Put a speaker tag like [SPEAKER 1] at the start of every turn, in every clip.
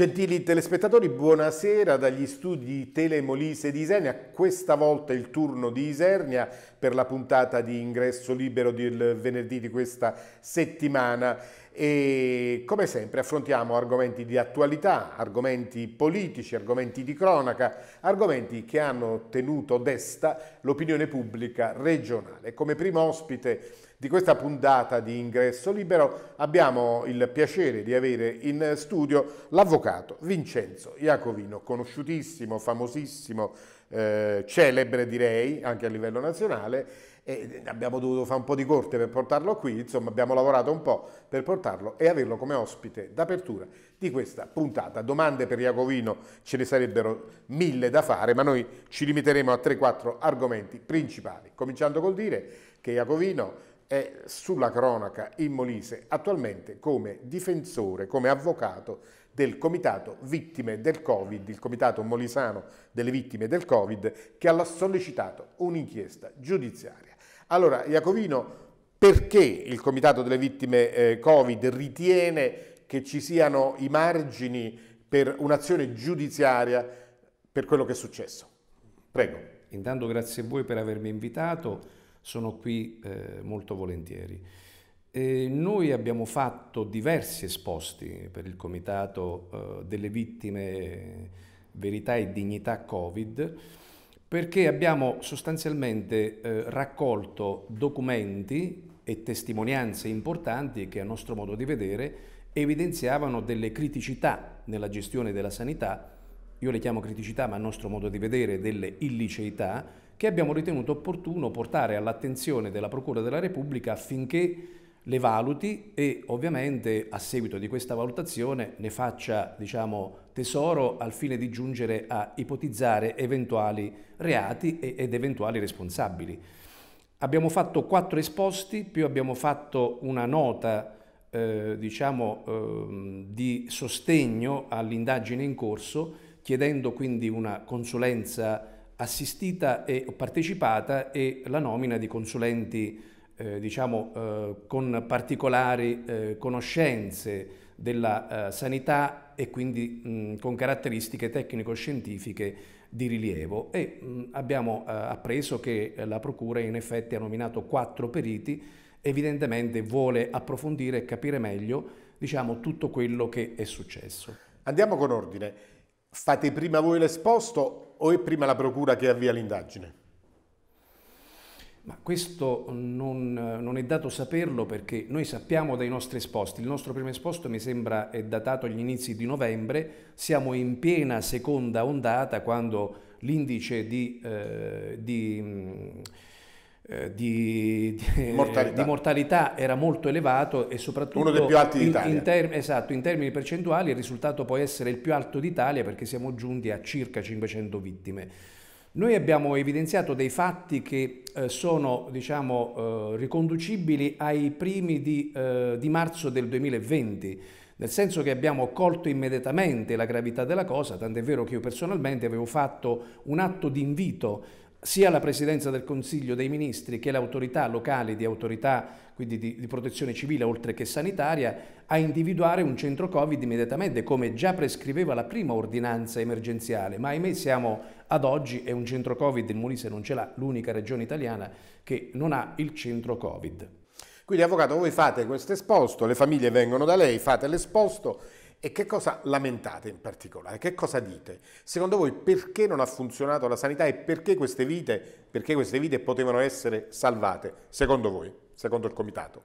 [SPEAKER 1] Gentili telespettatori, buonasera dagli studi Telemolise di Isernia. Questa volta il turno di Isernia per la puntata di ingresso libero del venerdì di questa settimana. E come sempre affrontiamo argomenti di attualità, argomenti politici, argomenti di cronaca, argomenti che hanno tenuto desta l'opinione pubblica regionale. Come primo ospite di questa puntata di Ingresso Libero abbiamo il piacere di avere in studio l'avvocato Vincenzo Iacovino, conosciutissimo, famosissimo, eh, celebre direi anche a livello nazionale e abbiamo dovuto fare un po' di corte per portarlo qui, insomma abbiamo lavorato un po' per portarlo e averlo come ospite d'apertura di questa puntata. Domande per Iacovino ce ne sarebbero mille da fare, ma noi ci limiteremo a 3-4 argomenti principali, cominciando col dire che Iacovino è sulla cronaca in Molise attualmente come difensore, come avvocato del comitato vittime del Covid, il comitato molisano delle vittime del Covid che ha sollecitato un'inchiesta giudiziaria. Allora Iacovino, perché il comitato delle vittime eh, Covid ritiene che ci siano i margini per un'azione giudiziaria
[SPEAKER 2] per quello che è successo? Prego. Intanto grazie a voi per avermi invitato sono qui eh, molto volentieri. E noi abbiamo fatto diversi esposti per il Comitato eh, delle Vittime Verità e Dignità Covid perché abbiamo sostanzialmente eh, raccolto documenti e testimonianze importanti che a nostro modo di vedere evidenziavano delle criticità nella gestione della sanità, io le chiamo criticità ma a nostro modo di vedere delle illiceità che abbiamo ritenuto opportuno portare all'attenzione della Procura della Repubblica affinché le valuti e ovviamente a seguito di questa valutazione ne faccia diciamo, tesoro al fine di giungere a ipotizzare eventuali reati ed eventuali responsabili. Abbiamo fatto quattro esposti, più abbiamo fatto una nota eh, diciamo, eh, di sostegno all'indagine in corso, chiedendo quindi una consulenza assistita e partecipata e la nomina di consulenti eh, diciamo, eh, con particolari eh, conoscenze della eh, sanità e quindi mh, con caratteristiche tecnico-scientifiche di rilievo e mh, abbiamo eh, appreso che la Procura in effetti ha nominato quattro periti, evidentemente vuole approfondire e capire meglio diciamo, tutto quello che è successo. Andiamo con ordine. Fate prima
[SPEAKER 1] voi l'esposto o è prima la procura che avvia l'indagine?
[SPEAKER 2] Ma questo non, non, è dato saperlo perché noi sappiamo dai nostri esposti, il nostro primo esposto mi sembra è datato agli inizi di novembre, siamo in piena seconda ondata quando l'indice di, eh, di mm, eh, di, di, mortalità. di, mortalità. era molto elevato e soprattutto uno dei più alti d'Italia. In, in ter, esatto, in termini percentuali il risultato può essere il più alto d'Italia perché siamo giunti a circa 500 vittime. Noi abbiamo evidenziato dei fatti che eh, sono diciamo, eh, riconducibili ai primi di, eh, di marzo del 2020 nel senso che abbiamo colto immediatamente la gravità della cosa, tant'è vero che io personalmente avevo fatto un atto di invito sia la Presidenza del Consiglio dei Ministri che l'autorità locale di autorità, quindi di, di, protezione civile oltre che sanitaria, a individuare un centro Covid immediatamente, come già prescriveva la prima ordinanza emergenziale. Ma ahimè siamo ad oggi e un centro Covid, il Molise non ce l'ha, l'unica regione italiana che non ha il centro Covid.
[SPEAKER 1] Quindi avvocato, voi fate questo esposto, le famiglie vengono da lei, fate l'esposto e che cosa lamentate in particolare? Che cosa dite? Secondo voi perché non ha funzionato la sanità e perché queste vite, perché queste vite potevano essere salvate, secondo voi, secondo il Comitato?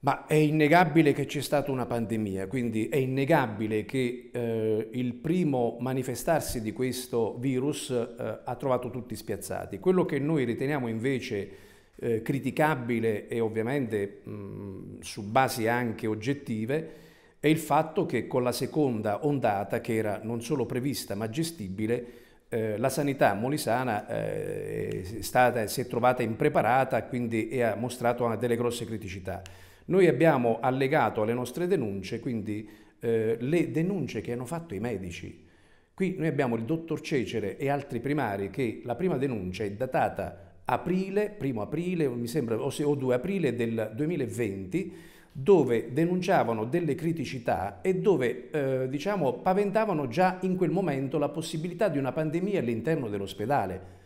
[SPEAKER 2] Ma è innegabile che c'è stata una pandemia, quindi è innegabile che eh, il primo manifestarsi di questo virus eh, ha trovato tutti spiazzati. Quello che noi riteniamo invece eh, criticabile e ovviamente mh, mm, su basi anche oggettive è il fatto che con la seconda ondata, che era non solo prevista ma gestibile, eh, la sanità molisana eh, è stata, si è trovata impreparata quindi, e ha mostrato delle grosse criticità. Noi abbiamo allegato alle nostre denunce quindi, eh, le denunce che hanno fatto i medici. Qui noi abbiamo il dottor Cecere e altri primari che la prima denuncia è datata aprile, 1 aprile, mi sembra, o 2 aprile del 2020 dove denunciavano delle criticità e dove eh, diciamo, paventavano già in quel momento la possibilità di una pandemia all'interno dell'ospedale.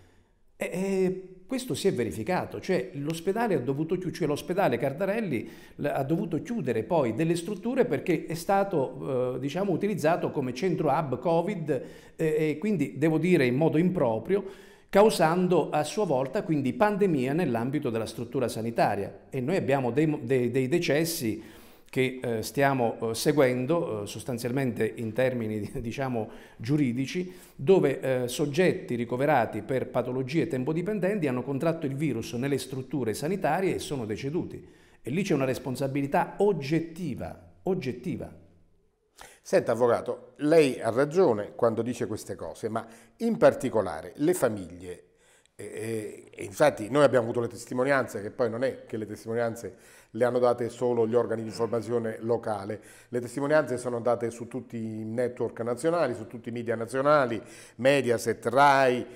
[SPEAKER 2] E, e, questo si è verificato, cioè l'ospedale, ha dovuto chiudere, cioè l'ospedale Cardarelli ha dovuto chiudere poi delle strutture perché è stato eh, diciamo, utilizzato come centro hub Covid eh, e quindi devo dire in modo improprio causando a sua volta quindi pandemia nell'ambito della struttura sanitaria e noi abbiamo dei, dei, dei decessi che eh, stiamo eh, seguendo eh, sostanzialmente in termini diciamo, giuridici, dove eh, soggetti ricoverati per patologie tempo dipendenti hanno contratto il virus nelle strutture sanitarie e sono deceduti. E lì c'è una responsabilità oggettiva, oggettiva Senta Avvocato, lei ha ragione
[SPEAKER 1] quando dice queste cose, ma in particolare le famiglie, e, eh, eh, e infatti noi abbiamo avuto le testimonianze, che poi non è che le testimonianze le hanno date solo gli organi di informazione locale, le testimonianze sono date su tutti i network nazionali, su tutti i media nazionali, Mediaset, RAI,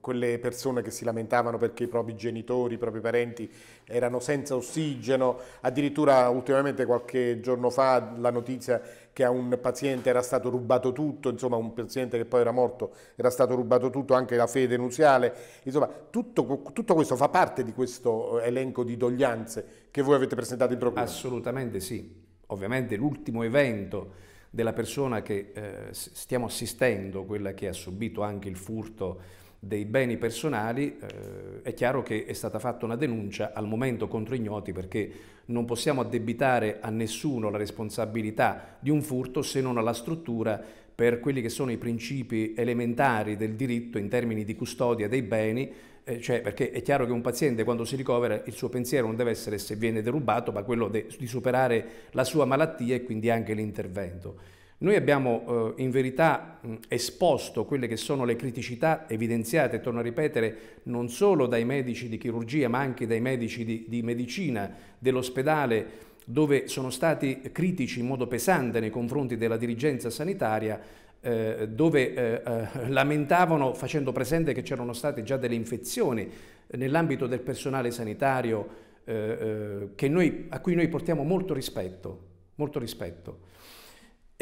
[SPEAKER 1] quelle persone che si lamentavano perché i propri genitori, i propri parenti erano senza ossigeno, addirittura ultimamente qualche giorno fa la notizia che a un paziente era stato rubato tutto, insomma un paziente che poi era morto era stato rubato tutto, anche la fede nuziale, insomma tutto,
[SPEAKER 2] tutto questo fa parte di questo eh, elenco di doglianze che voi avete presentato in procura? Assolutamente sì, ovviamente l'ultimo evento della persona che eh, stiamo assistendo, quella che ha subito anche il furto dei beni personali, eh, è chiaro che è stata fatta una denuncia al momento contro ignoti perché non possiamo addebitare a nessuno la responsabilità di un furto se non alla struttura per quelli che sono i principi elementari del diritto in termini di custodia dei beni, eh, cioè perché è chiaro che un paziente quando si ricovera il suo pensiero non deve essere se viene derubato, ma quello de, di superare la sua malattia e quindi anche l'intervento. Noi abbiamo eh, in verità mh, esposto quelle che sono le criticità evidenziate, torno a ripetere, non solo dai medici di chirurgia ma anche dai medici di, di medicina dell'ospedale dove sono stati critici in modo pesante nei confronti della dirigenza sanitaria eh, dove eh, eh, lamentavano facendo presente che c'erano state già delle infezioni nell'ambito del personale sanitario eh, eh, noi, a cui noi portiamo molto rispetto, molto rispetto.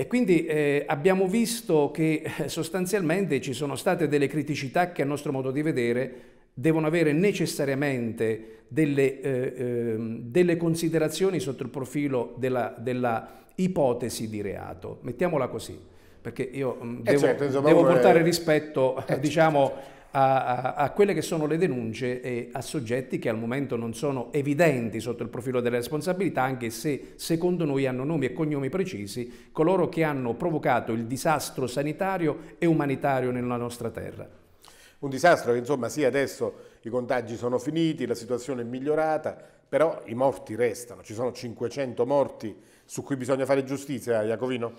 [SPEAKER 2] E quindi eh, abbiamo visto che eh, sostanzialmente ci sono state delle criticità che a nostro modo di vedere devono avere necessariamente delle, eh, eh, delle considerazioni sotto il profilo della, della, ipotesi di reato. Mettiamola così, perché io mh, mm, eh, devo, certo, devo, portare rispetto, eh, certo, diciamo... Certo, certo a, a, quelle che sono le denunce e a soggetti che al momento non sono evidenti sotto il profilo delle responsabilità, anche se secondo noi hanno nomi e cognomi precisi coloro che hanno provocato il disastro sanitario e umanitario nella nostra terra.
[SPEAKER 1] Un disastro che insomma sì adesso i contagi sono finiti, la situazione è migliorata, però i morti restano, ci sono 500 morti su cui bisogna fare giustizia, Iacovino?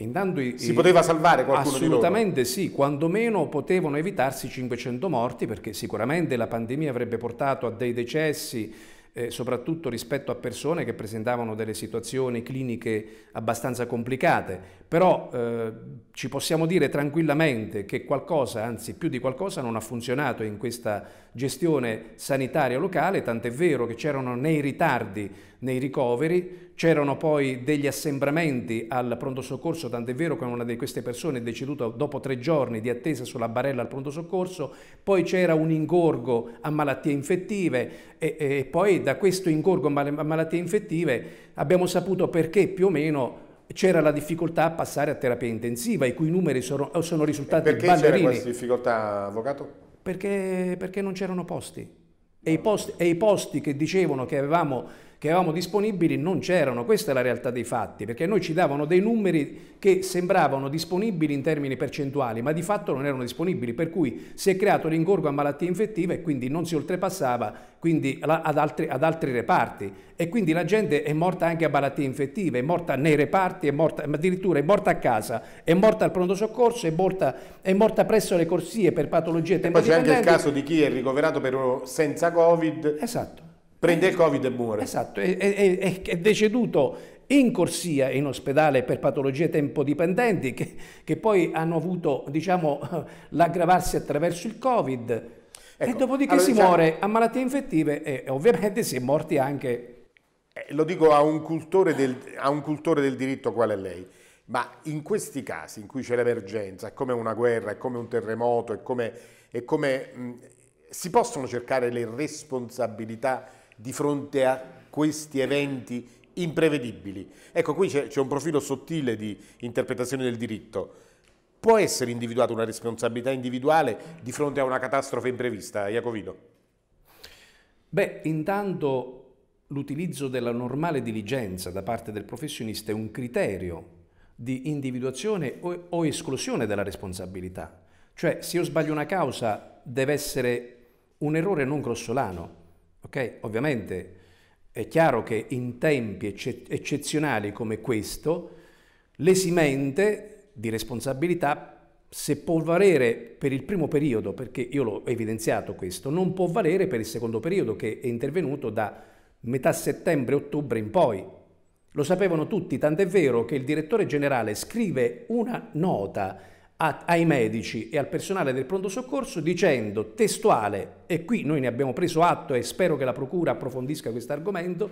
[SPEAKER 2] Intanto, si poteva salvare qualcuno Assolutamente sì, quantomeno potevano evitarsi 500 morti perché sicuramente la pandemia avrebbe portato a dei decessi eh, soprattutto rispetto a persone che presentavano delle situazioni cliniche abbastanza complicate però eh, ci possiamo dire tranquillamente che qualcosa, anzi più di qualcosa, non ha funzionato in questa gestione sanitaria locale, tant'è vero che c'erano nei ritardi nei ricoveri, c'erano poi degli assembramenti al pronto soccorso, tant'è vero che una di queste persone è deceduta dopo tre giorni di attesa sulla barella al pronto soccorso, poi c'era un ingorgo a malattie infettive e, e poi da questo ingorgo a malattie infettive abbiamo saputo perché più o meno c'era la difficoltà a passare a terapia intensiva, i cui numeri sono, eh, sono risultati perché ballerini. Perché c'era questa difficoltà, avvocato? Perché, perché non c'erano posti. E i, posti. e i posti che dicevano che avevamo che avevamo disponibili non c'erano, questa è la realtà dei fatti, perché noi ci davano dei numeri che sembravano disponibili in termini percentuali, ma di fatto non erano disponibili, per cui si è creato l'ingorgo a malattie infettive e quindi non si oltrepassava quindi, ad, altri, ad, altri, reparti e quindi la gente è morta anche a malattie infettive, è morta nei reparti, è morta, addirittura è morta a casa, è morta al pronto soccorso, è morta, è morta presso le corsie per patologie e poi c'è anche il caso
[SPEAKER 1] di chi è ricoverato per,
[SPEAKER 2] senza covid esatto Prende il Covid e muore. Esatto, è, è, è deceduto in corsia in ospedale per patologie tempodipendenti che, che poi hanno avuto diciamo, l'aggravarsi attraverso il Covid ecco, e dopodiché allora, si diciamo, muore a malattie infettive e, ovviamente si è morti anche... Eh, lo dico a un,
[SPEAKER 1] del, a un, cultore del, diritto qual è lei, ma in questi casi in cui c'è l'emergenza, è come una guerra, è come un terremoto, è come... È come mh, si possono cercare le responsabilità di fronte a questi eventi imprevedibili. Ecco, qui c'è un profilo sottile di interpretazione del diritto. Può essere individuata una responsabilità individuale di fronte a una catastrofe imprevista, Iacovino?
[SPEAKER 2] Beh, intanto l'utilizzo della normale diligenza da parte del professionista è un criterio di individuazione o, esclusione della responsabilità. Cioè, se io sbaglio una causa, deve essere un errore non grossolano, Ok? Ovviamente è chiaro che in tempi eccezionali come questo, l'esimente di responsabilità se può valere per il primo periodo, perché io l'ho evidenziato questo, non può valere per il secondo periodo che è intervenuto da metà settembre-ottobre in poi. Lo sapevano tutti, tant'è vero che il direttore generale scrive una nota a, ai medici e al personale del pronto soccorso dicendo testuale, e qui noi ne abbiamo preso atto e spero che la Procura approfondisca questo argomento,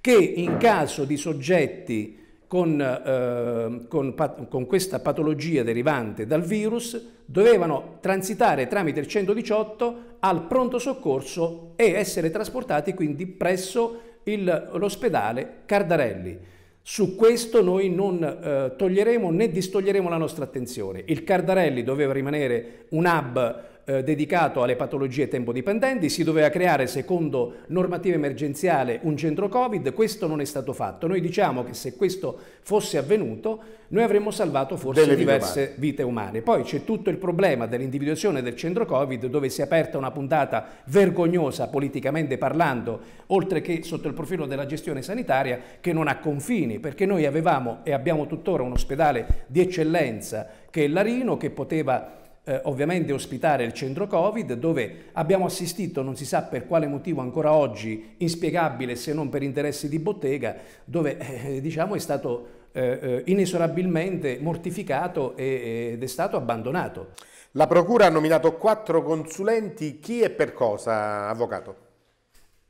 [SPEAKER 2] che in caso di soggetti con, eh, con, con, questa patologia derivante dal virus dovevano transitare tramite il 118 al pronto soccorso e essere trasportati quindi presso l'ospedale Cardarelli. Su questo noi non eh, toglieremo né distoglieremo la nostra attenzione. Il Cardarelli doveva rimanere un hub eh, dedicato alle patologie tempodipendenti, si doveva creare secondo normativa emergenziale un centro Covid, questo non è stato fatto. Noi diciamo che se questo fosse avvenuto noi avremmo salvato forse Delle diverse umane. Vite umane. Poi c'è tutto il problema dell'individuazione del centro Covid dove si è aperta una puntata vergognosa politicamente parlando, oltre che sotto il profilo della gestione sanitaria che non ha confini, perché noi avevamo e abbiamo tuttora un ospedale di eccellenza che è Larino che poteva eh, ovviamente ospitare il centro Covid dove abbiamo assistito, non si sa per quale motivo ancora oggi, inspiegabile se non per interessi di bottega, dove eh, diciamo è stato eh, eh inesorabilmente mortificato e, ed è stato abbandonato.
[SPEAKER 1] La Procura ha nominato quattro consulenti, chi e per cosa, Avvocato?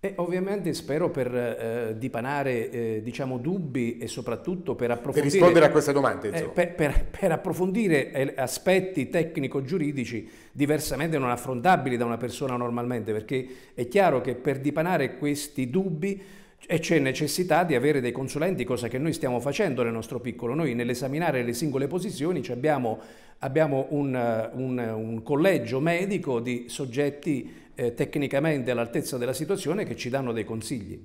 [SPEAKER 2] E ovviamente spero per eh, dipanare eh, diciamo, dubbi e soprattutto per approfondire... Per rispondere a queste domande, eh, per, per, per, approfondire eh, aspetti tecnico-giuridici diversamente non affrontabili da una persona normalmente, perché è chiaro che per dipanare questi dubbi eh, c'è necessità di avere dei consulenti, cosa che noi stiamo facendo nel nostro piccolo. Noi nell'esaminare le singole posizioni abbiamo, abbiamo un, eh, un, un collegio medico di soggetti eh, tecnicamente all'altezza della situazione che ci danno dei consigli.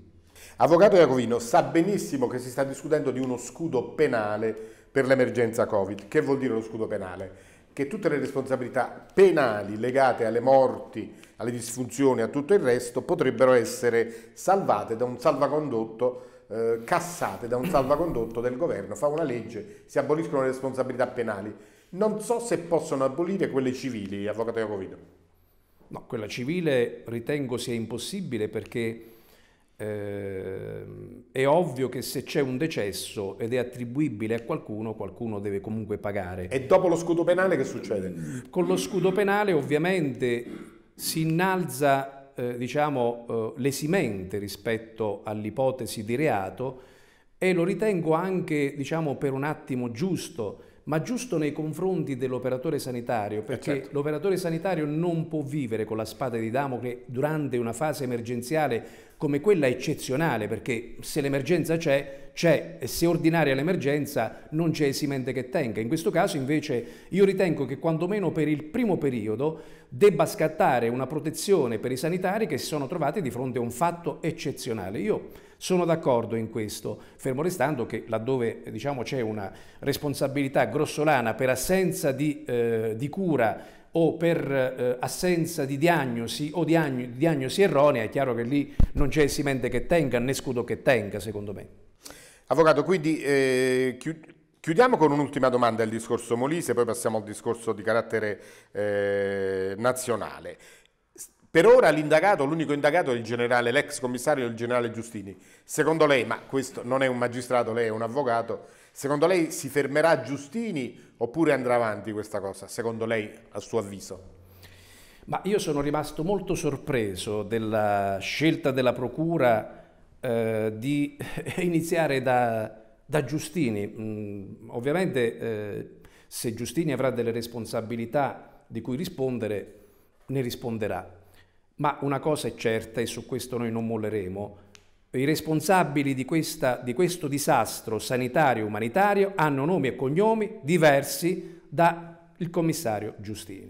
[SPEAKER 1] Avvocato Iacovino, sa benissimo che si sta discutendo di uno scudo penale per l'emergenza Covid. Che vuol dire lo scudo penale? Che tutte le responsabilità penali legate alle morti, alle disfunzioni, a tutto il resto, potrebbero essere salvate da un salvacondotto eh, cassate da un salvacondotto del governo, fa una legge, si aboliscono le responsabilità penali. Non so se possono abolire quelle civili, avvocato Iacovino.
[SPEAKER 2] No, quella civile ritengo sia impossibile perché eh, è ovvio che se c'è un decesso ed è attribuibile a qualcuno, qualcuno deve comunque pagare. E dopo lo scudo penale che succede? Con lo scudo penale ovviamente si innalza eh, diciamo, eh, lesimente rispetto all'ipotesi di reato e lo ritengo anche diciamo, per un attimo giusto ma giusto nei confronti dell'operatore sanitario, eh, perché certo. l'operatore sanitario non può vivere con la spada di Damocle durante una fase emergenziale come quella eccezionale, perché se l'emergenza c'è, c'è, e se ordinaria l'emergenza non c'è esimente che tenga. In questo caso invece io ritengo che quantomeno per il primo periodo debba scattare una protezione per i sanitari che si sono trovati di fronte a un fatto eccezionale. Io sono d'accordo in questo, fermo restando che laddove diciamo, c'è una responsabilità grossolana per assenza di, eh, di cura o per eh, assenza di diagnosi o diagnosi, diagnosi erronea, è chiaro che lì non c'è esimente che tenga né scudo che tenga, secondo me. Avvocato, quindi eh, chiudiamo con un'ultima domanda il discorso Molise, poi passiamo al
[SPEAKER 1] discorso di carattere eh, nazionale. Per ora l'indagato, l'unico indagato è il generale, l'ex commissario il generale Giustini. Secondo lei, ma questo non è un magistrato, lei è un avvocato, secondo lei si fermerà Giustini oppure andrà avanti questa cosa? Secondo lei, a suo avviso?
[SPEAKER 2] Ma io sono rimasto molto sorpreso della scelta della Procura eh, di iniziare da, da Giustini. Mm, ovviamente eh, se Giustini avrà delle responsabilità di cui rispondere, ne risponderà ma una cosa è certa e su questo noi non molleremo. I responsabili di, questa, di questo disastro sanitario e umanitario hanno nomi e cognomi diversi dal commissario Giustini.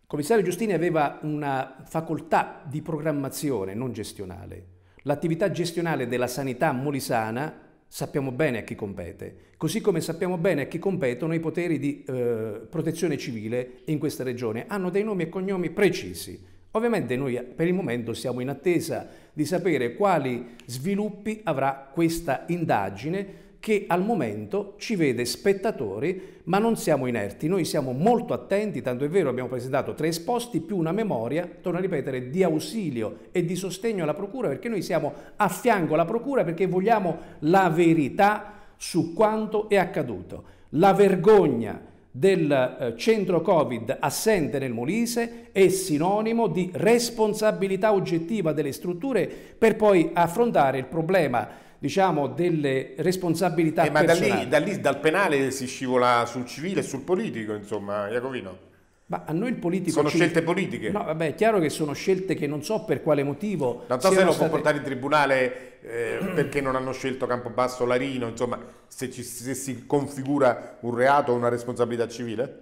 [SPEAKER 2] Il commissario Giustini aveva una facoltà di programmazione non gestionale. L'attività gestionale della sanità molisana sappiamo bene a chi compete, così come sappiamo bene a chi competono i poteri di eh, protezione civile in questa regione. Hanno dei nomi e cognomi precisi. Ovviamente noi per il momento siamo in attesa di sapere quali sviluppi avrà questa indagine che al momento ci vede spettatori, ma non siamo inerti, noi siamo molto attenti, tanto è vero abbiamo presentato tre esposti più una memoria, torno a ripetere, di ausilio e di sostegno alla Procura, perché noi siamo a fianco alla Procura perché vogliamo la verità su quanto è accaduto. La vergogna del eh, centro Covid assente nel Molise è sinonimo di responsabilità oggettiva delle strutture per poi affrontare il problema diciamo, delle responsabilità eh, ma da lì, da
[SPEAKER 1] lì, dal penale si scivola sul civile e sul politico, insomma, Iacovino.
[SPEAKER 2] Ma a noi il politico... Sono ci... scelte politiche? No, vabbè, è chiaro che sono scelte che non so per quale motivo... Non so se lo state... può portare in
[SPEAKER 1] tribunale eh, perché non hanno scelto Campobasso Larino, insomma, se, ci, se si configura un reato o una responsabilità
[SPEAKER 2] civile?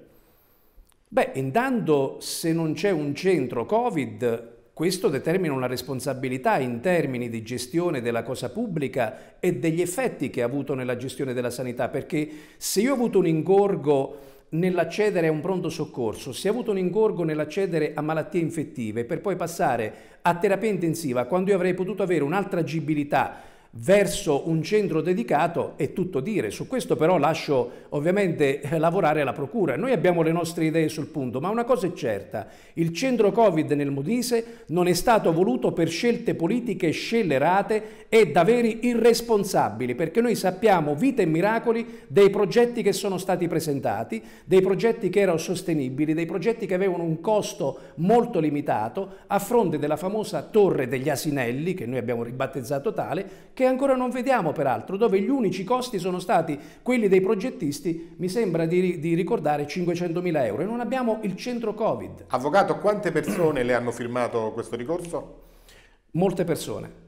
[SPEAKER 2] Beh, intanto se non c'è un centro Covid questo determina una responsabilità in termini di gestione della cosa pubblica e degli effetti che ha avuto nella gestione della sanità, perché se io ho avuto un ingorgo nell'accedere a un pronto soccorso, se ho avuto un ingorgo nell'accedere a malattie infettive per poi passare a terapia intensiva quando io avrei potuto avere un'altra agibilità verso un centro dedicato è tutto dire. Su questo però lascio ovviamente eh, lavorare la Procura. Noi abbiamo le nostre idee sul punto, ma una cosa è certa, il centro Covid nel Modise non è stato voluto per scelte politiche scellerate e da veri irresponsabili, perché noi sappiamo vite e miracoli dei progetti che sono stati presentati, dei progetti che erano sostenibili, dei progetti che avevano un costo molto limitato a fronte della famosa torre degli asinelli, che noi abbiamo ribattezzato tale, che che ancora non vediamo peraltro, dove gli unici costi sono stati quelli dei progettisti, mi sembra di, di ricordare 500.000 euro e non abbiamo il centro Covid. Avvocato, quante persone le hanno firmato
[SPEAKER 1] questo ricorso?
[SPEAKER 2] Molte persone.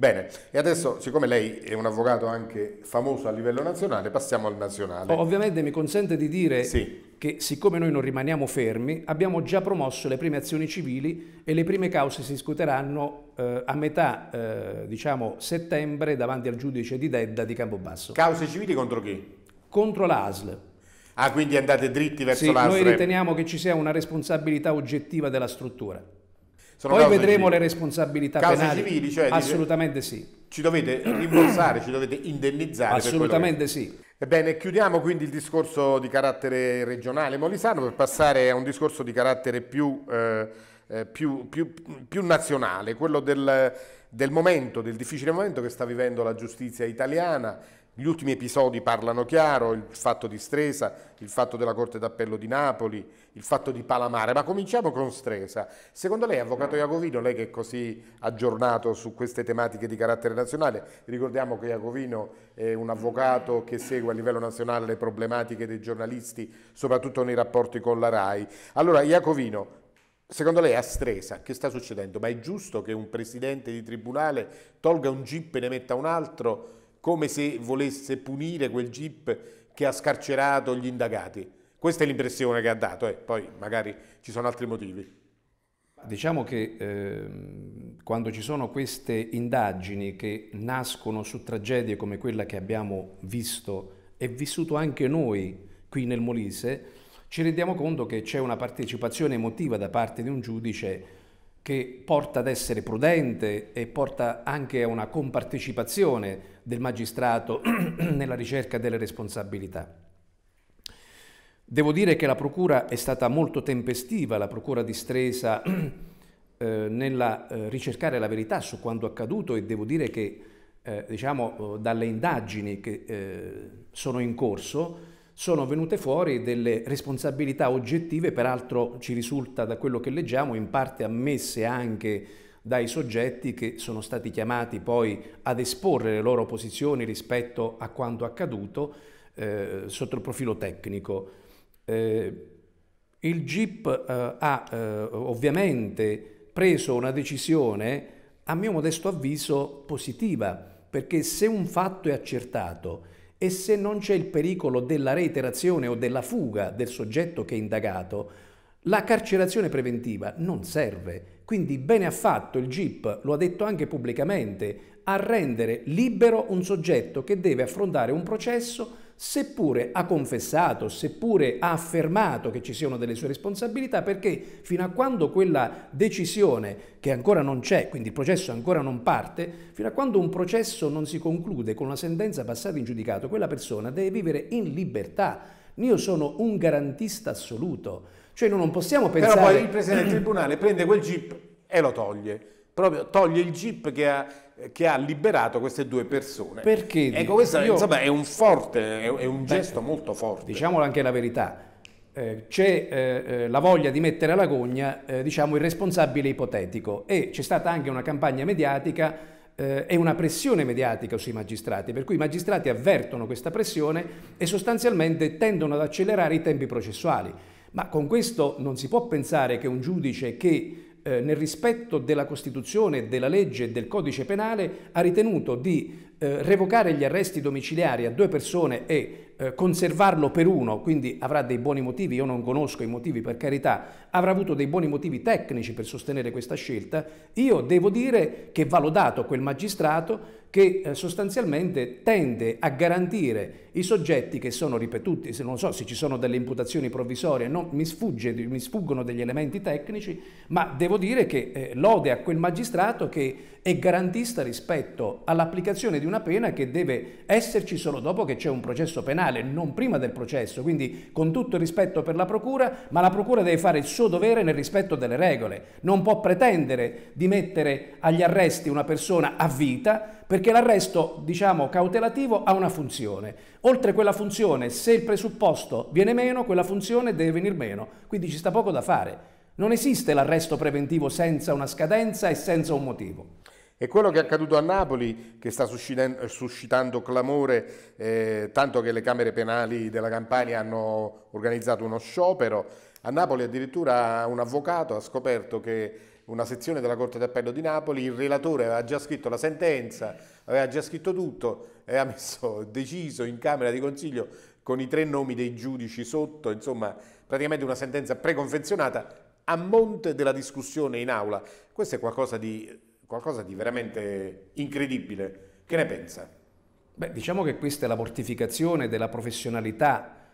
[SPEAKER 1] Bene, e adesso, siccome lei è un avvocato anche famoso a livello nazionale, passiamo al nazionale. Oh,
[SPEAKER 2] ovviamente mi consente di dire sì. che siccome noi non rimaniamo fermi, abbiamo già promosso le prime azioni civili e le prime cause si discuteranno eh, a metà, eh, diciamo, settembre davanti al giudice di Dedda di Campobasso. Cause civili contro chi? Contro l'ASL. Ah, quindi andate dritti verso sì, l'ASL? Noi riteniamo che ci sia una responsabilità oggettiva della struttura. Sono Poi vedremo civili. le responsabilità cause penali. civili, cioè assolutamente dice, sì. Ci dovete rimborsare,
[SPEAKER 1] ci dovete indennizzare. Assolutamente che... sì. Ebbene, chiudiamo quindi il discorso di carattere regionale molisano per passare a un discorso di carattere più, eh, eh più, più, più nazionale, quello del, del momento, del difficile momento che sta vivendo la giustizia italiana gli ultimi episodi parlano chiaro, il fatto di Stresa, il fatto della Corte d'Appello di Napoli, il fatto di Palamare, ma cominciamo con Stresa. Secondo lei, Avvocato Iacovino, lei che è così aggiornato su queste tematiche di carattere nazionale, ricordiamo che Iacovino è un avvocato che segue a livello nazionale le problematiche dei giornalisti, soprattutto nei rapporti con la RAI. Allora, Iacovino, Secondo lei a Stresa che sta succedendo? Ma è giusto che un presidente di tribunale tolga un GIP e ne metta un altro come se volesse punire quel GIP che ha scarcerato gli indagati. Questa è l'impressione che ha dato, eh. poi magari ci sono altri motivi.
[SPEAKER 2] Diciamo che eh, quando ci sono queste indagini che nascono su tragedie come quella che abbiamo visto e vissuto anche noi qui nel Molise, ci rendiamo conto che c'è una partecipazione emotiva da parte di un giudice che porta ad essere prudente e porta anche a una compartecipazione del magistrato nella ricerca delle responsabilità. Devo dire che la Procura è stata molto tempestiva, la Procura distresa eh, nella eh, ricercare la verità su quanto accaduto e devo dire che eh, diciamo, eh, dalle indagini che eh, sono in corso sono venute fuori delle responsabilità oggettive, peraltro ci risulta da quello che leggiamo, in parte ammesse anche dai soggetti che sono stati chiamati poi ad esporre le loro posizioni rispetto a quanto accaduto eh, sotto il profilo tecnico. Eh, il GIP eh, ha eh, ovviamente preso una decisione, a mio modesto avviso, positiva, perché se un fatto è accertato e se non c'è il pericolo della reiterazione o della fuga del soggetto che è indagato, la carcerazione preventiva non serve, quindi bene ha fatto il GIP, lo ha detto anche pubblicamente, a rendere libero un soggetto che deve affrontare un processo seppure ha confessato, seppure ha affermato che ci siano delle sue responsabilità, perché fino a quando quella decisione, che ancora non c'è, quindi il processo ancora non parte, fino a quando un processo non si conclude con una sentenza passata in giudicato, quella persona deve vivere in libertà. Io sono un garantista assoluto cioè noi non possiamo pensare... Però poi il presidente del
[SPEAKER 1] tribunale prende quel jeep e lo toglie. Proprio toglie il jeep che ha, che ha liberato queste due persone.
[SPEAKER 2] Perché? Ecco, questo io... insomma, è un forte, è, un gesto molto forte. Diciamolo anche la verità. Eh, c'è eh, eh, la voglia di mettere alla gogna eh, diciamo, il responsabile ipotetico e c'è stata anche una campagna mediatica eh, e una pressione mediatica sui magistrati, per cui i magistrati avvertono questa pressione e sostanzialmente tendono ad accelerare i tempi processuali. Ma con questo non si può pensare che un giudice che eh, nel rispetto della Costituzione, della legge e del codice penale ha ritenuto di eh, revocare gli arresti domiciliari a due persone e eh, conservarlo per uno, quindi avrà dei buoni motivi, io non conosco i motivi per carità, avrà avuto dei buoni motivi tecnici per sostenere questa scelta, io devo dire che va lodato quel magistrato che eh, sostanzialmente tende a garantire i soggetti che sono ripetuti, non so se ci sono delle imputazioni provvisorie, non, mi, sfugge, mi, sfuggono degli elementi tecnici, ma devo dire che eh, lode a quel magistrato che è garantista rispetto all'applicazione di una pena che deve esserci solo dopo che c'è un processo penale, non prima del processo, quindi con tutto il rispetto per la Procura, ma la Procura deve fare il suo dovere nel rispetto delle regole, non può pretendere di mettere agli arresti una persona a vita perché l'arresto, diciamo, cautelativo ha una funzione. Oltre quella funzione, se il presupposto viene meno, quella funzione deve venire meno, quindi ci sta poco da fare. Non esiste l'arresto preventivo senza una scadenza e senza un motivo. E quello che è accaduto a Napoli, che sta suscitando
[SPEAKER 1] clamore, eh, tanto che le Camere Penali della Campania hanno organizzato uno sciopero, a Napoli addirittura un avvocato ha scoperto che una sezione della Corte d'Appello di Napoli, il relatore aveva già scritto la sentenza, aveva già scritto tutto, e ha messo deciso in Camera di Consiglio con i tre nomi dei giudici sotto, insomma praticamente una sentenza preconfezionata a monte della discussione in aula. Questo è qualcosa di, qualcosa di veramente incredibile. Che ne pensa?
[SPEAKER 2] Beh, diciamo che questa è la mortificazione della professionalità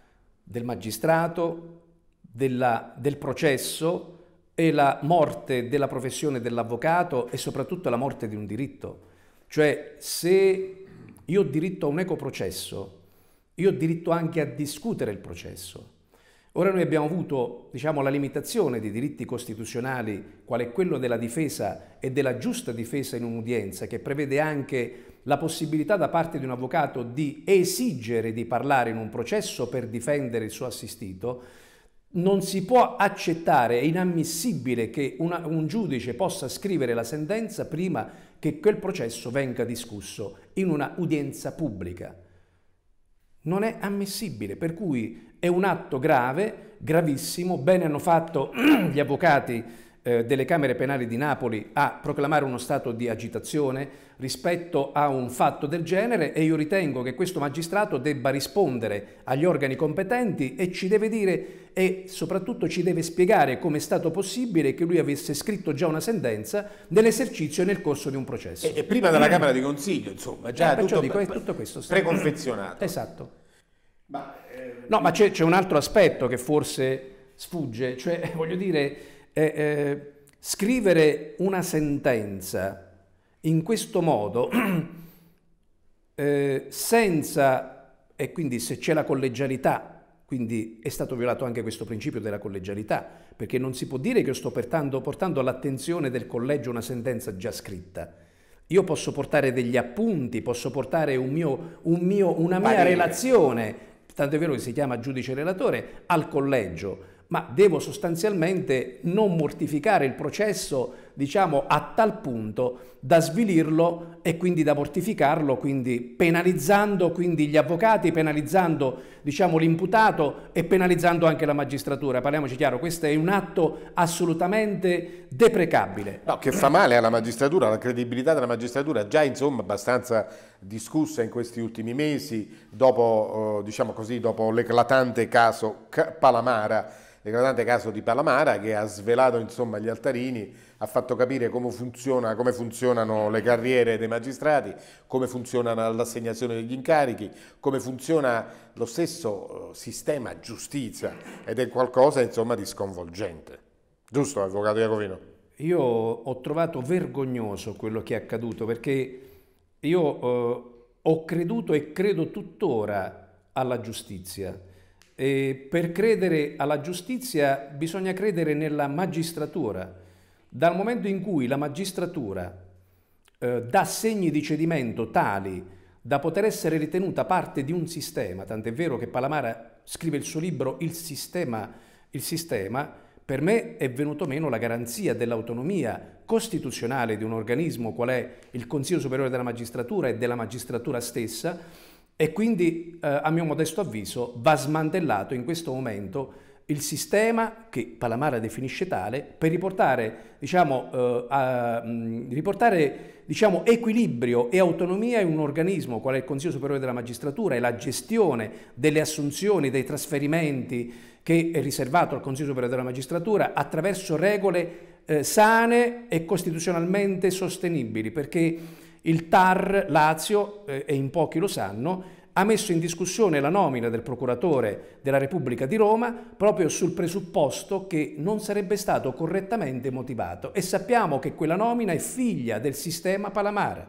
[SPEAKER 2] del magistrato, della, del processo e la morte della professione dell'avvocato e soprattutto la morte di un diritto. Cioè se io ho diritto a un ecoprocesso, io ho diritto anche a discutere il processo. Ora noi abbiamo avuto diciamo, la limitazione di diritti costituzionali, quale quello della difesa e della giusta difesa in un'udienza, che prevede anche la possibilità da parte di un avvocato di esigere di parlare in un processo per difendere il suo assistito, non si può accettare, è inammissibile che una, un giudice possa scrivere la sentenza prima di che quel processo venga discusso in una udienza pubblica. Non è ammissibile, per cui è un atto grave, gravissimo, bene hanno fatto gli avvocati eh, delle Camere Penali di Napoli a proclamare uno stato di agitazione rispetto a un fatto del genere e io ritengo che questo magistrato debba rispondere agli organi competenti e ci deve dire e soprattutto ci deve spiegare come è stato possibile che lui avesse scritto già una sentenza nell'esercizio e nel corso di un processo. E, e prima dalla eh, Camera di
[SPEAKER 1] Consiglio, insomma, già eh, tutto, cioè, dico, è tutto questo preconfezionato.
[SPEAKER 2] Esatto. Ma, eh, no, ma c'è un altro aspetto che forse sfugge, cioè voglio dire eh, eh, scrivere una sentenza in questo modo, eh, senza, e quindi se c'è la collegialità, quindi è stato violato anche questo principio della collegialità, perché non si può dire che io sto portando, portando all'attenzione del collegio una sentenza già scritta. Io posso portare degli appunti, posso portare un mio, un mio, una mia Parere. relazione, tanto è vero che si chiama giudice relatore, al collegio ma devo sostanzialmente non mortificare il processo diciamo a tal punto da svilirlo e quindi da mortificarlo, quindi penalizzando quindi gli avvocati, penalizzando diciamo, l'imputato e penalizzando anche la magistratura. Parliamoci chiaro, questo è un atto assolutamente deprecabile.
[SPEAKER 1] No, che fa male alla magistratura, alla credibilità della magistratura, già insomma abbastanza discussa in questi ultimi mesi, dopo, oh, diciamo così, dopo l'eclatante caso Palamara, l'eclatante caso di Palamara che ha svelato insomma, gli altarini ha fatto capire come, funziona, come funzionano le carriere dei magistrati, come funziona l'assegnazione degli incarichi, come funziona lo stesso eh, sistema giustizia ed è qualcosa insomma, di sconvolgente. Giusto, Avvocato Iacovino?
[SPEAKER 2] Io ho trovato vergognoso quello che è accaduto perché io eh, ho creduto e credo tuttora alla giustizia. E per credere alla giustizia bisogna credere nella magistratura dal momento in cui la magistratura eh, dà segni di cedimento tali da poter essere ritenuta parte di un sistema, tant'è vero che Palamara scrive il suo libro Il sistema, il sistema per me è venuto meno la garanzia dell'autonomia costituzionale di un organismo qual è il Consiglio Superiore della Magistratura e della magistratura stessa e quindi eh, a mio modesto avviso va smantellato in questo momento il sistema che Palamara definisce tale per riportare, diciamo, eh, a, riportare diciamo, equilibrio e autonomia in un organismo quale è il Consiglio Superiore della Magistratura e la gestione delle assunzioni, dei trasferimenti che è riservato al Consiglio Superiore della Magistratura attraverso regole eh, sane e costituzionalmente sostenibili perché il TAR Lazio, eh, e in pochi lo sanno, ha messo in discussione la nomina del procuratore della Repubblica di Roma proprio sul presupposto che non sarebbe stato correttamente motivato e sappiamo che quella nomina è figlia del sistema Palamara.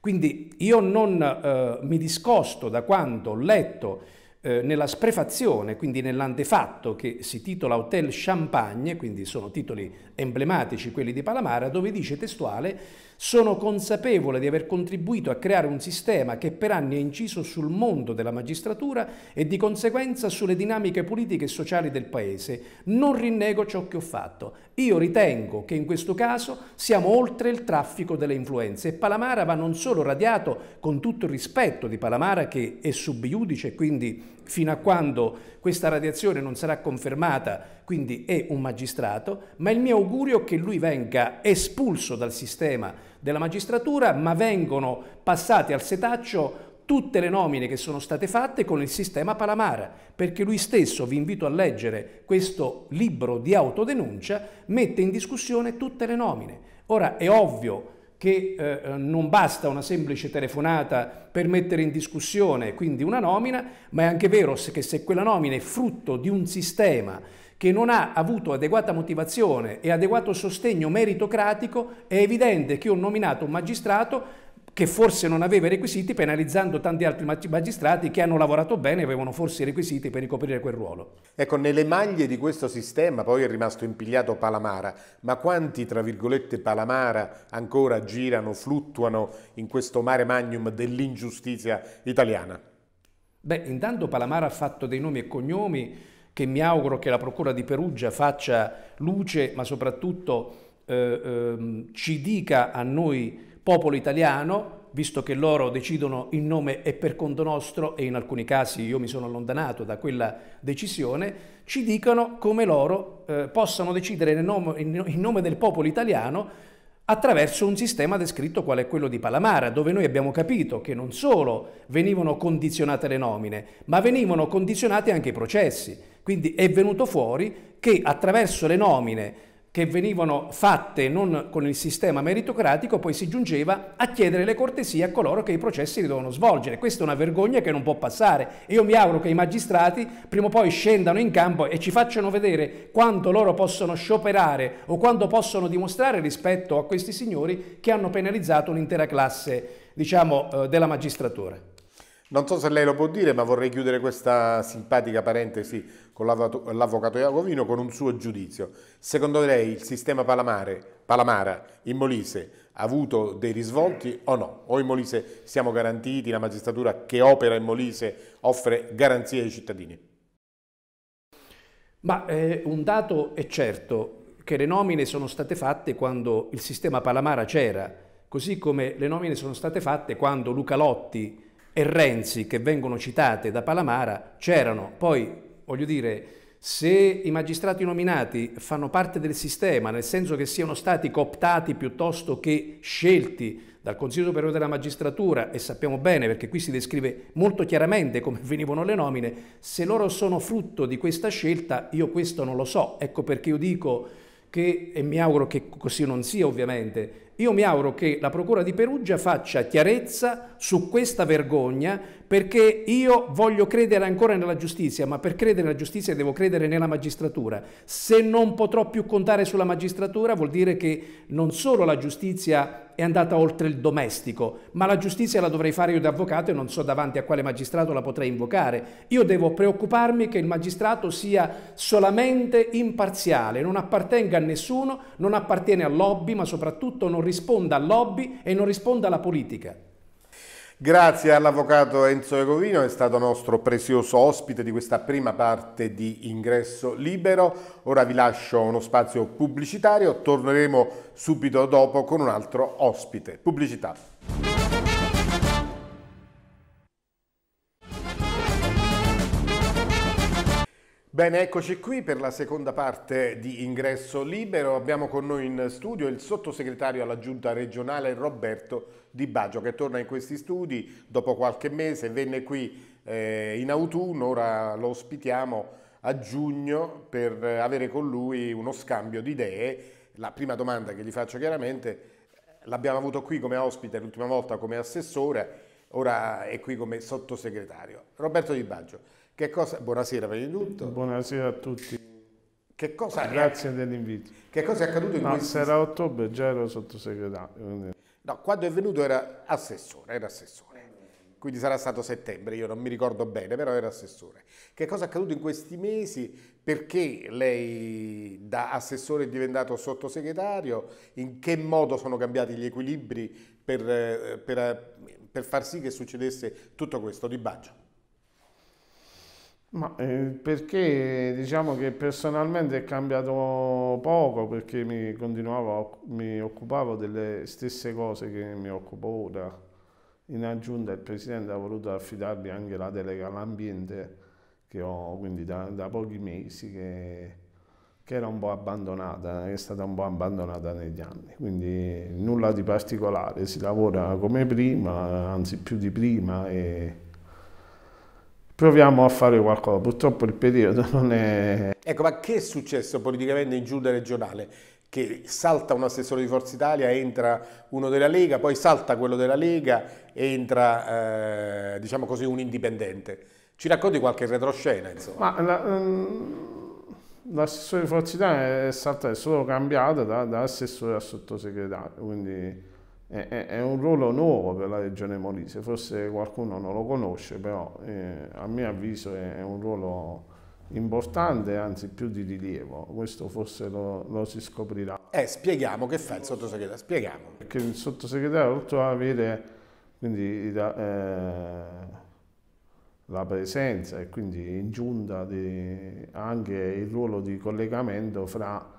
[SPEAKER 2] Quindi io non eh, mi discosto da quanto ho letto eh, nella sprefazione, quindi nell'antefatto che si titola Hotel Champagne, quindi sono titoli emblematici quelli di Palamara, dove dice testuale sono consapevole di aver contribuito a creare un sistema che per anni ha inciso sul mondo della magistratura e di conseguenza sulle dinamiche politiche e sociali del Paese. Non rinnego ciò che ho fatto. Io ritengo che in questo caso siamo oltre il traffico delle influenze e Palamara va non solo radiato con tutto il rispetto di Palamara che è subiudice, iudice, quindi fino a quando questa radiazione non sarà confermata, quindi è un magistrato, ma il mio augurio è che lui venga espulso dal sistema della magistratura, ma vengono passate al setaccio tutte le nomine che sono state fatte con il sistema Palamara, perché lui stesso, vi invito a leggere questo libro di autodenuncia, mette in discussione tutte le nomine. Ora è ovvio che eh, eh non basta una semplice telefonata per mettere in discussione quindi una nomina, ma è anche vero che se quella nomina è frutto di un sistema che non ha avuto adeguata motivazione e adeguato sostegno meritocratico, è evidente che ho nominato un magistrato che forse non aveva i requisiti, penalizzando tanti altri magistrati che hanno lavorato bene e avevano forse i requisiti per ricoprire quel ruolo. Ecco,
[SPEAKER 1] nelle maglie di questo sistema poi è rimasto impigliato Palamara, ma quanti, tra virgolette, Palamara ancora girano, fluttuano in questo mare magnum dell'ingiustizia italiana?
[SPEAKER 2] Beh, intanto Palamara ha fatto dei nomi e cognomi che mi auguro che la Procura di Perugia faccia luce, ma soprattutto eh, eh, ci dica a noi, popolo italiano, visto che loro decidono in nome e per conto nostro, e in alcuni casi io mi sono allontanato da quella decisione, ci dicano come loro eh, possano decidere in nome, in nome del popolo italiano attraverso un sistema descritto qual è quello di Palamara, dove noi abbiamo capito che non solo venivano condizionate le nomine, ma venivano condizionati anche i processi. Quindi è venuto fuori che attraverso le nomine che venivano fatte non con il sistema meritocratico, poi si giungeva a chiedere le cortesie a coloro che i processi li dovevano svolgere. Questa è una vergogna che non può passare. Io mi auguro che i magistrati prima o poi scendano in campo e ci facciano vedere quanto loro possono scioperare o quanto possono dimostrare rispetto a questi signori che hanno penalizzato un'intera classe, diciamo, eh, della magistratura.
[SPEAKER 1] Non so se lei lo può dire, ma vorrei chiudere questa simpatica parentesi con l'avvocato Iacovino con un suo giudizio. Secondo lei il sistema Palamare, Palamara in Molise ha avuto dei risvolti o no? O in Molise siamo garantiti, la magistratura che opera in Molise offre garanzie ai cittadini?
[SPEAKER 2] Ma eh, un dato è certo, che le nomine sono state fatte quando il sistema Palamara c'era, così come le nomine sono state fatte quando Luca Lotti e Renzi che vengono citate da Palamara c'erano. Poi, voglio dire, se i magistrati nominati fanno parte del sistema, nel senso che siano stati cooptati piuttosto che scelti dal Consiglio Superiore della Magistratura, e sappiamo bene perché qui si descrive molto chiaramente come venivano le nomine, se loro sono frutto di questa scelta, io questo non lo so. Ecco perché io dico che, e mi auguro che così non sia ovviamente, io mi auguro che la Procura di Perugia faccia chiarezza su questa vergogna perché io voglio credere ancora nella giustizia, ma per credere nella giustizia devo credere nella magistratura. Se non potrò più contare sulla magistratura vuol dire che non solo la giustizia è andata oltre il domestico, ma la giustizia la dovrei fare io da avvocato e non so davanti a quale magistrato la potrei invocare. Io devo preoccuparmi che il magistrato sia solamente imparziale, non appartenga a nessuno, non appartiene a lobby, ma soprattutto non risponda a lobby e non risponda alla politica. Grazie all'avvocato
[SPEAKER 1] Enzo Egovino, è stato nostro prezioso ospite di questa prima parte di Ingresso Libero. Ora vi lascio uno spazio pubblicitario, torneremo subito dopo con un altro ospite. Pubblicità. Bene, eccoci qui per la seconda parte di Ingresso Libero. Abbiamo con noi in studio il sottosegretario alla Giunta regionale Roberto di Baggio che torna in questi studi dopo qualche mese, venne qui eh, in autunno, ora lo ospitiamo a giugno per avere con lui uno scambio di idee. La prima domanda che gli faccio chiaramente, l'abbiamo avuto qui come ospite l'ultima volta come assessore, ora è qui come sottosegretario. Roberto Di Baggio, che cosa... buonasera per innanzitutto.
[SPEAKER 3] Buonasera a tutti. Che cosa Grazie dell'invito. Che cosa è accaduto in no, questo... era a ottobre, già ero sottosegretario. Quindi...
[SPEAKER 1] No, quando è venuto era assessore, era assessore. Quindi sarà stato settembre, io non mi ricordo bene, però era assessore. Che cosa è accaduto in questi mesi? Perché lei da assessore è diventato sottosegretario? In che modo sono cambiati gli equilibri per, eh, per, eh, per far sì che succedesse
[SPEAKER 3] tutto questo di Baggio? Ma eh, perché diciamo che personalmente è cambiato poco perché mi continuavo, mi occupavo delle stesse cose che mi occupo ora. In aggiunta il Presidente ha voluto affidarmi anche la delega all'ambiente che ho quindi da, da pochi mesi che, che, era un po' abbandonata, è stata un po' abbandonata negli anni. Quindi nulla di particolare, si lavora come prima, anzi più di prima. E, proviamo a fare qualcosa. Purtroppo il periodo non è...
[SPEAKER 1] Ecco, ma che è successo politicamente in giunta regionale? Che salta un assessore di Forza Italia, entra uno della Lega, poi salta quello della Lega, entra,
[SPEAKER 3] eh, diciamo così, un indipendente.
[SPEAKER 1] Ci racconti qualche retroscena, insomma.
[SPEAKER 3] Ehm, l'assessore la, um, di Forza Italia è, saltato, è solo cambiato da, da assessore a sottosegretario, quindi è, è, è, un ruolo nuovo per la regione Molise, forse qualcuno non lo conosce, però eh, a mio avviso è, è, un ruolo importante, anzi più di rilievo, questo forse lo, lo si scoprirà.
[SPEAKER 1] Eh, spieghiamo che fa il sottosegretario, spieghiamo.
[SPEAKER 3] Perché il sottosegretario oltre ad avere quindi, la, eh, la presenza e quindi in giunta di, anche il ruolo di collegamento fra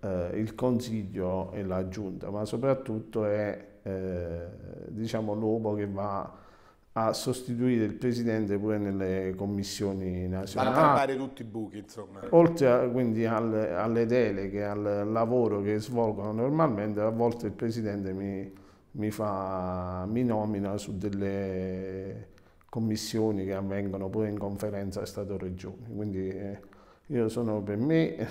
[SPEAKER 3] eh, il Consiglio e la Giunta, ma soprattutto è eh, diciamo, l'uomo che va a sostituire il presidente pure nelle commissioni nazionali. Va a tappare tutti i buchi, insomma. Oltre a, quindi al, alle deleghe, al lavoro che svolgono normalmente, a volte il presidente mi, mi, fa, mi nomina su delle commissioni che avvengono pure in conferenza stato regioni Quindi eh, io sono per me,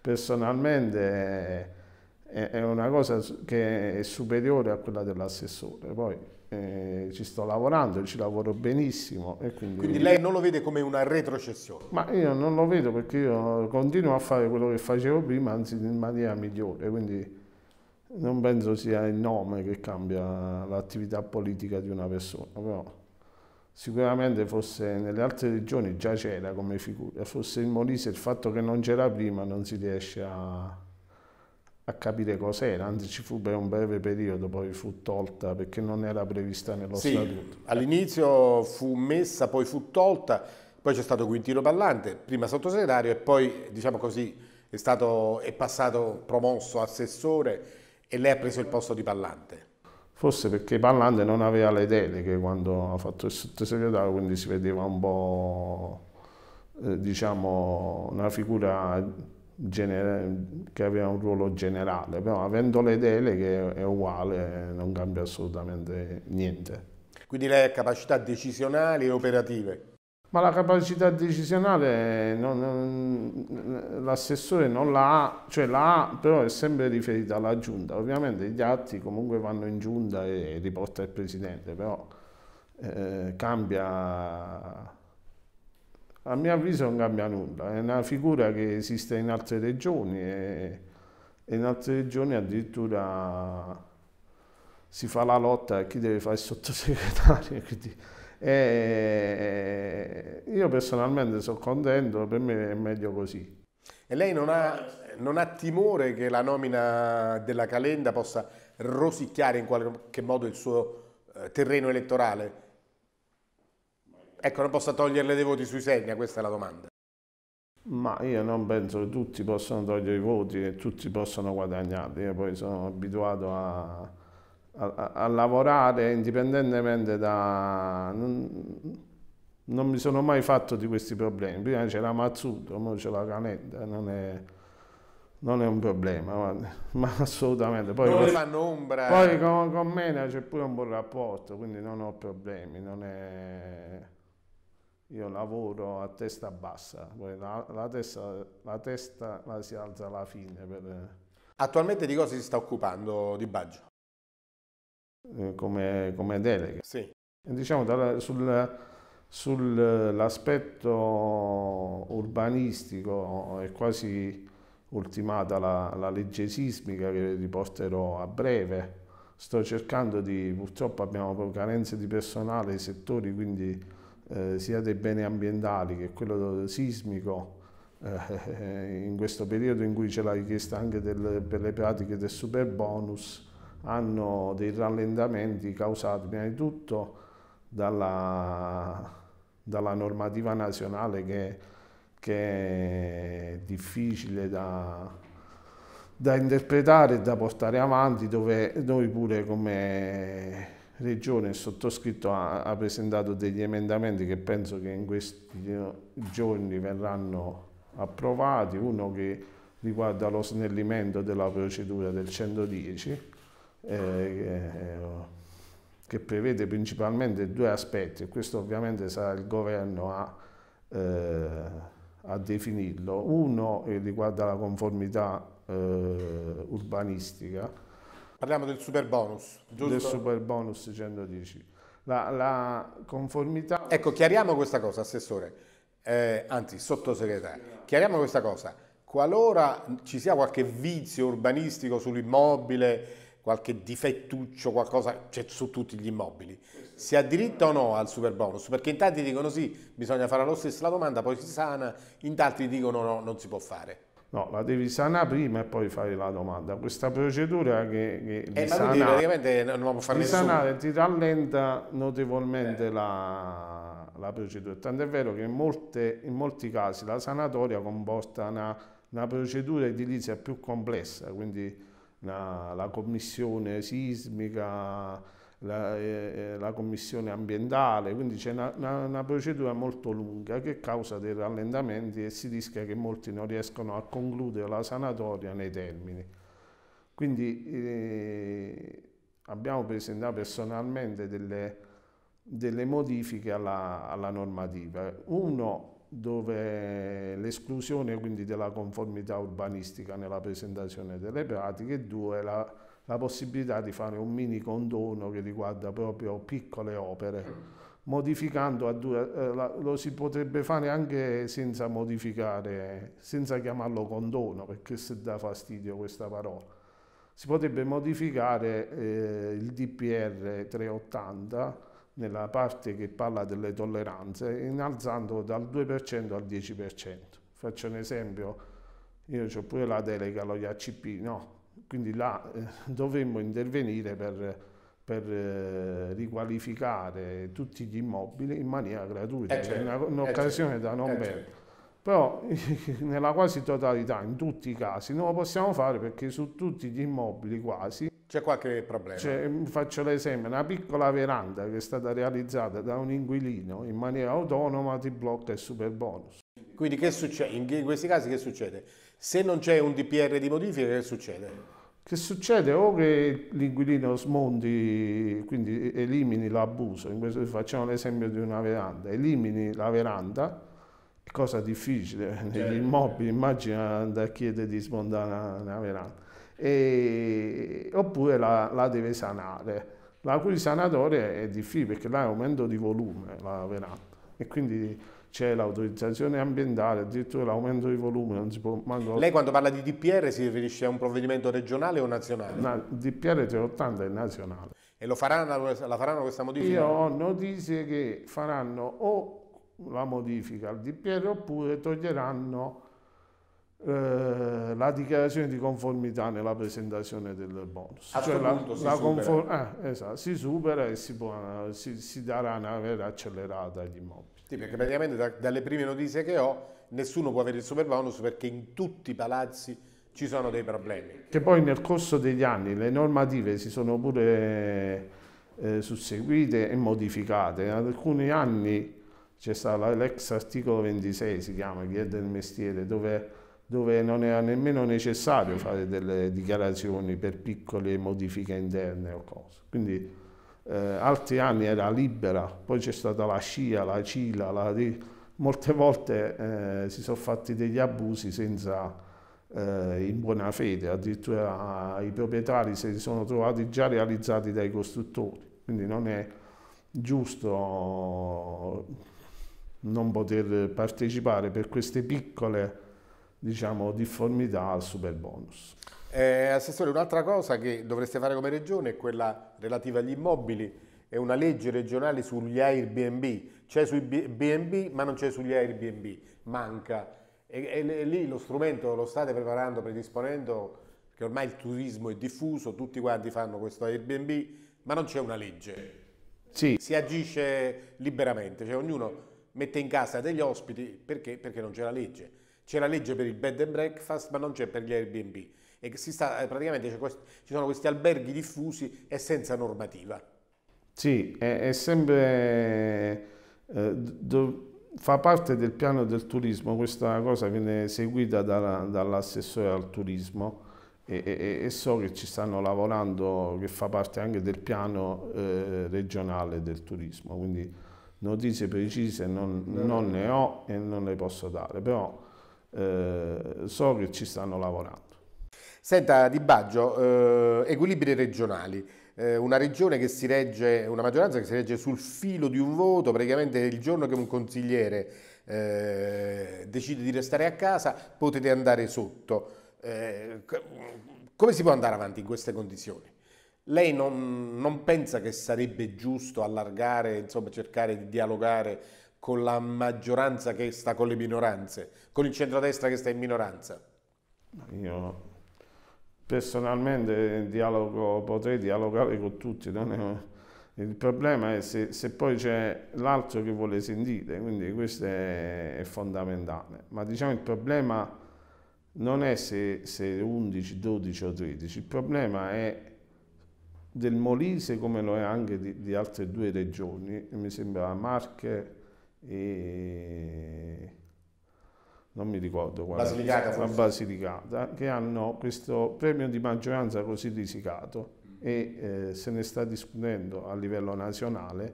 [SPEAKER 3] personalmente... Eh, è una cosa che è superiore a quella dell'assessore. Poi eh, ci sto lavorando, ci lavoro benissimo. Quindi... quindi... lei non
[SPEAKER 1] lo vede come una retrocessione?
[SPEAKER 3] Ma io non lo vedo perché io continuo a fare quello che facevo prima, anzi in maniera migliore. Quindi non penso sia il nome che cambia l'attività politica di una persona, però sicuramente forse nelle altre regioni già c'era come figura, forse in Molise il fatto che non c'era prima non si riesce a a capire cos'era, anzi ci fu per un breve periodo, poi fu tolta perché non era prevista nello sì, statuto.
[SPEAKER 1] All'inizio fu messa, poi fu tolta, poi c'è stato Quintino Ballante, prima sottosegretario e poi, diciamo così, è, stato, è passato promosso assessore e lei ha preso il posto di Ballante.
[SPEAKER 3] Forse perché Pallante non aveva le deleghe quando ha fatto il sottosegretario, quindi si vedeva un po', eh, diciamo, una figura che aveva un ruolo generale, però avendo le deleghe è uguale, non cambia assolutamente niente. Quindi
[SPEAKER 1] lei ha capacità decisionali e operative?
[SPEAKER 3] Ma la capacità decisionale l'assessore non la ha, cioè la ha, però è sempre riferita alla giunta. Ovviamente gli atti comunque vanno in giunta e, e riporta il presidente, però eh, cambia a mio avviso non cambia nulla, è una figura che esiste in altre regioni e, in altre regioni addirittura si fa la lotta a chi deve fare il sottosegretario. E io personalmente sono contento, per me è meglio così.
[SPEAKER 1] E lei non ha, non ha timore che la nomina della Calenda possa rosicchiare in qualche modo il suo eh, terreno elettorale? Ecco, non possa toglierle dei voti sui segni, questa è la domanda.
[SPEAKER 3] Ma io non penso che tutti possano togliere i voti e tutti possano guadagnarli. Io poi sono abituato a, a, a lavorare indipendentemente da... Non, non, mi sono mai fatto di questi problemi. Prima c'era Mazzuto, ora c'è la Canetta, non è non è un problema, ma assolutamente. Poi, non le fanno ombra. Poi eh. con, con me c'è pure un buon rapporto, quindi non ho problemi, non è io lavoro a testa bassa, poi la, la, testa, la, testa, la si alza alla fine. Per... Attualmente di cosa si
[SPEAKER 1] sta occupando di Baggio?
[SPEAKER 3] Eh, come, come delega. Sì. Diciamo dalla, sul, sull'aspetto urbanistico è quasi ultimata la, la legge sismica che riporterò a breve. Sto cercando di, purtroppo abbiamo carenze di personale nei settori, quindi eh, sia dei beni ambientali che quello sismico, eh, in questo periodo in cui c'è la richiesta anche del, per le pratiche del super bonus, hanno dei rallentamenti causati prima di tutto dalla, dalla normativa nazionale che, che, è difficile da, da interpretare e da portare avanti, dove noi pure come Regione, il sottoscritto ha, ha presentato degli emendamenti che penso che in questi eh, giorni verranno approvati, uno che riguarda lo snellimento della procedura del 110, eh, eh, che prevede principalmente due aspetti, e questo ovviamente sarà il governo a, eh, a definirlo. Uno eh, riguarda la conformità eh, urbanistica, Parliamo del super bonus, giusto? Del super bonus 110. La, la conformità... Ecco,
[SPEAKER 1] chiariamo questa cosa, Assessore, eh, anzi Sottosegretario. Chiariamo questa cosa. Qualora ci sia qualche vizio urbanistico sull'immobile, qualche difettuccio, qualcosa c'è su tutti gli immobili. Si ha diritto o no al super bonus? Perché in tanti dicono sì, bisogna fare lo stesso la domanda, poi si sana, in tanti dicono no, non si può fare.
[SPEAKER 3] No, la devi sanare prima e poi fare la domanda. Questa procedura che, che eh, sana, praticamente non lo può fare di sanare ti rallenta notevolmente eh. la, la, procedura. Tant'è vero che in, molte, in, molti casi la sanatoria comporta una, una procedura edilizia più complessa, quindi una, la commissione sismica, la, eh, eh, la commissione ambientale, quindi c'è una, una, una, procedura molto lunga che causa dei rallentamenti e si rischia che molti non riescano a concludere la sanatoria nei termini. Quindi eh, abbiamo presentato personalmente delle, delle modifiche alla, alla normativa. Uno dove l'esclusione quindi della conformità urbanistica nella presentazione delle pratiche due la la possibilità di fare un mini condono che riguarda proprio piccole opere. Modificando dura, eh, lo si potrebbe fare anche senza modificare, senza chiamarlo condono, perché se dà fastidio questa parola. Si potrebbe modificare eh, il DPR 380 nella parte che parla delle tolleranze, innalzando dal 2% al 10%. Faccio un esempio, io ho pure la delega allo IACP, no, quindi là eh, dovremmo intervenire per, per eh, riqualificare tutti gli immobili in maniera gratuita, eh, è certo, una, eh, un'occasione certo, da non eh, perdere. Certo. Però nella quasi totalità, in tutti i casi, non lo possiamo fare perché su tutti gli immobili quasi... C'è qualche problema. Cioè, faccio l'esempio, una piccola veranda che è stata realizzata da un inquilino in maniera autonoma ti blocca il super bonus. Quindi che succede? In
[SPEAKER 1] questi casi che succede? Se non c'è un DPR di modifica che succede?
[SPEAKER 3] Che succede? O che l'inquilino smonti, quindi elimini l'abuso, in questo facciamo l'esempio di una veranda, elimini la veranda, cosa difficile certo. negli immobili, immagina andare a chiedere di smontare una, una veranda, e, oppure la, la, deve sanare, la cui sanatoria è difficile perché là è aumento di volume la veranda e quindi c'è l'autorizzazione ambientale, addirittura l'aumento di volume, non si può manco... Lei quando
[SPEAKER 1] parla di DPR si riferisce a un provvedimento regionale o nazionale?
[SPEAKER 3] No, DPR 380 è nazionale.
[SPEAKER 1] E lo faranno, la faranno questa modifica? Io ho
[SPEAKER 3] notizie che faranno o la modifica al DPR oppure toglieranno eh, la dichiarazione di conformità nella presentazione del bonus. A cioè la, punto si, la supera. Eh, esatto, si supera e si, può, si, si darà una vera accelerata agli immobili.
[SPEAKER 1] Sì, perché praticamente da, dalle prime notizie che ho nessuno può avere il super bonus perché in tutti i palazzi ci sono dei problemi.
[SPEAKER 3] Che poi nel corso degli anni le normative si sono pure eh, eh susseguite e modificate. In alcuni anni c'è stato l'ex articolo 26, si chiama, chi è del mestiere, dove, dove non era nemmeno necessario fare delle dichiarazioni per piccole modifiche interne o cose. Quindi eh, altri anni era libera, poi c'è stata la scia, la cila, la molte volte eh, si sono fatti degli abusi senza, eh, in buona fede, addirittura ah, i proprietari se li sono trovati già realizzati dai costruttori, quindi non è giusto non poter partecipare per queste piccole diciamo, difformità al super bonus.
[SPEAKER 1] Eh, Assessore, un'altra cosa che dovreste fare come regione è quella relativa agli immobili, è una legge regionale sugli Airbnb, c'è sui BNB ma non c'è sugli Airbnb, manca. E, e, e, lì lo strumento lo state preparando, predisponendo, perché ormai il turismo è diffuso, tutti quanti fanno questo Airbnb, ma non c'è una legge. Sì. Si agisce liberamente, cioè ognuno mette in casa degli ospiti perché, perché non c'è la legge. C'è la legge per il bed and breakfast, ma non c'è per gli Airbnb e si sta, eh, praticamente questo, ci sono questi alberghi diffusi e senza normativa.
[SPEAKER 3] Sì, è, è sempre... Eh, do, fa parte del piano del turismo, questa cosa viene seguita da, dall'assessore al turismo e, e, e, so che ci stanno lavorando, che fa parte anche del piano eh, regionale del turismo, quindi notizie precise non, non, ne ho e non le posso dare, però eh, so che ci stanno lavorando. Senta Di Baggio, eh,
[SPEAKER 1] equilibri regionali, eh, una regione che si regge, una maggioranza che si regge sul filo di un voto, praticamente il giorno che un consigliere eh, decide di restare a casa potete andare sotto. Eh, come si può andare avanti in queste condizioni? Lei non, non pensa che sarebbe giusto allargare, insomma cercare di dialogare con la maggioranza che sta con le minoranze, con il centrodestra che sta in minoranza?
[SPEAKER 3] Io personalmente dialogo, potrei dialogare con tutti, il problema è se, se poi c'è l'altro che vuole sentire, quindi questo è, è, fondamentale. Ma diciamo il problema non è se, se 11, 12 o 13, il problema è del Molise come lo è anche di, di altre due regioni, mi sembra Marche e non mi ricordo quale, Basilicata, forse. Basilicata, che hanno questo premio di maggioranza così risicato e eh, se ne sta discutendo a livello nazionale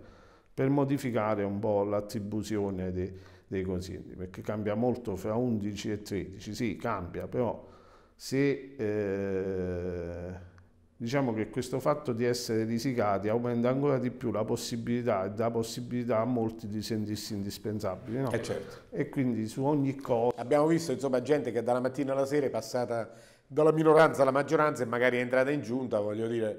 [SPEAKER 3] per modificare un po' l'attribuzione de, dei consigli, perché cambia molto fra 11 e 13, sì cambia, però se... Eh, diciamo che questo fatto di essere risicati aumenta ancora di più la possibilità e dà possibilità a molti di sentirsi indispensabili. No? Eh certo. E quindi su ogni cosa... Abbiamo visto insomma
[SPEAKER 1] gente che dalla mattina alla sera è passata dalla minoranza alla maggioranza e magari è entrata in giunta, voglio dire,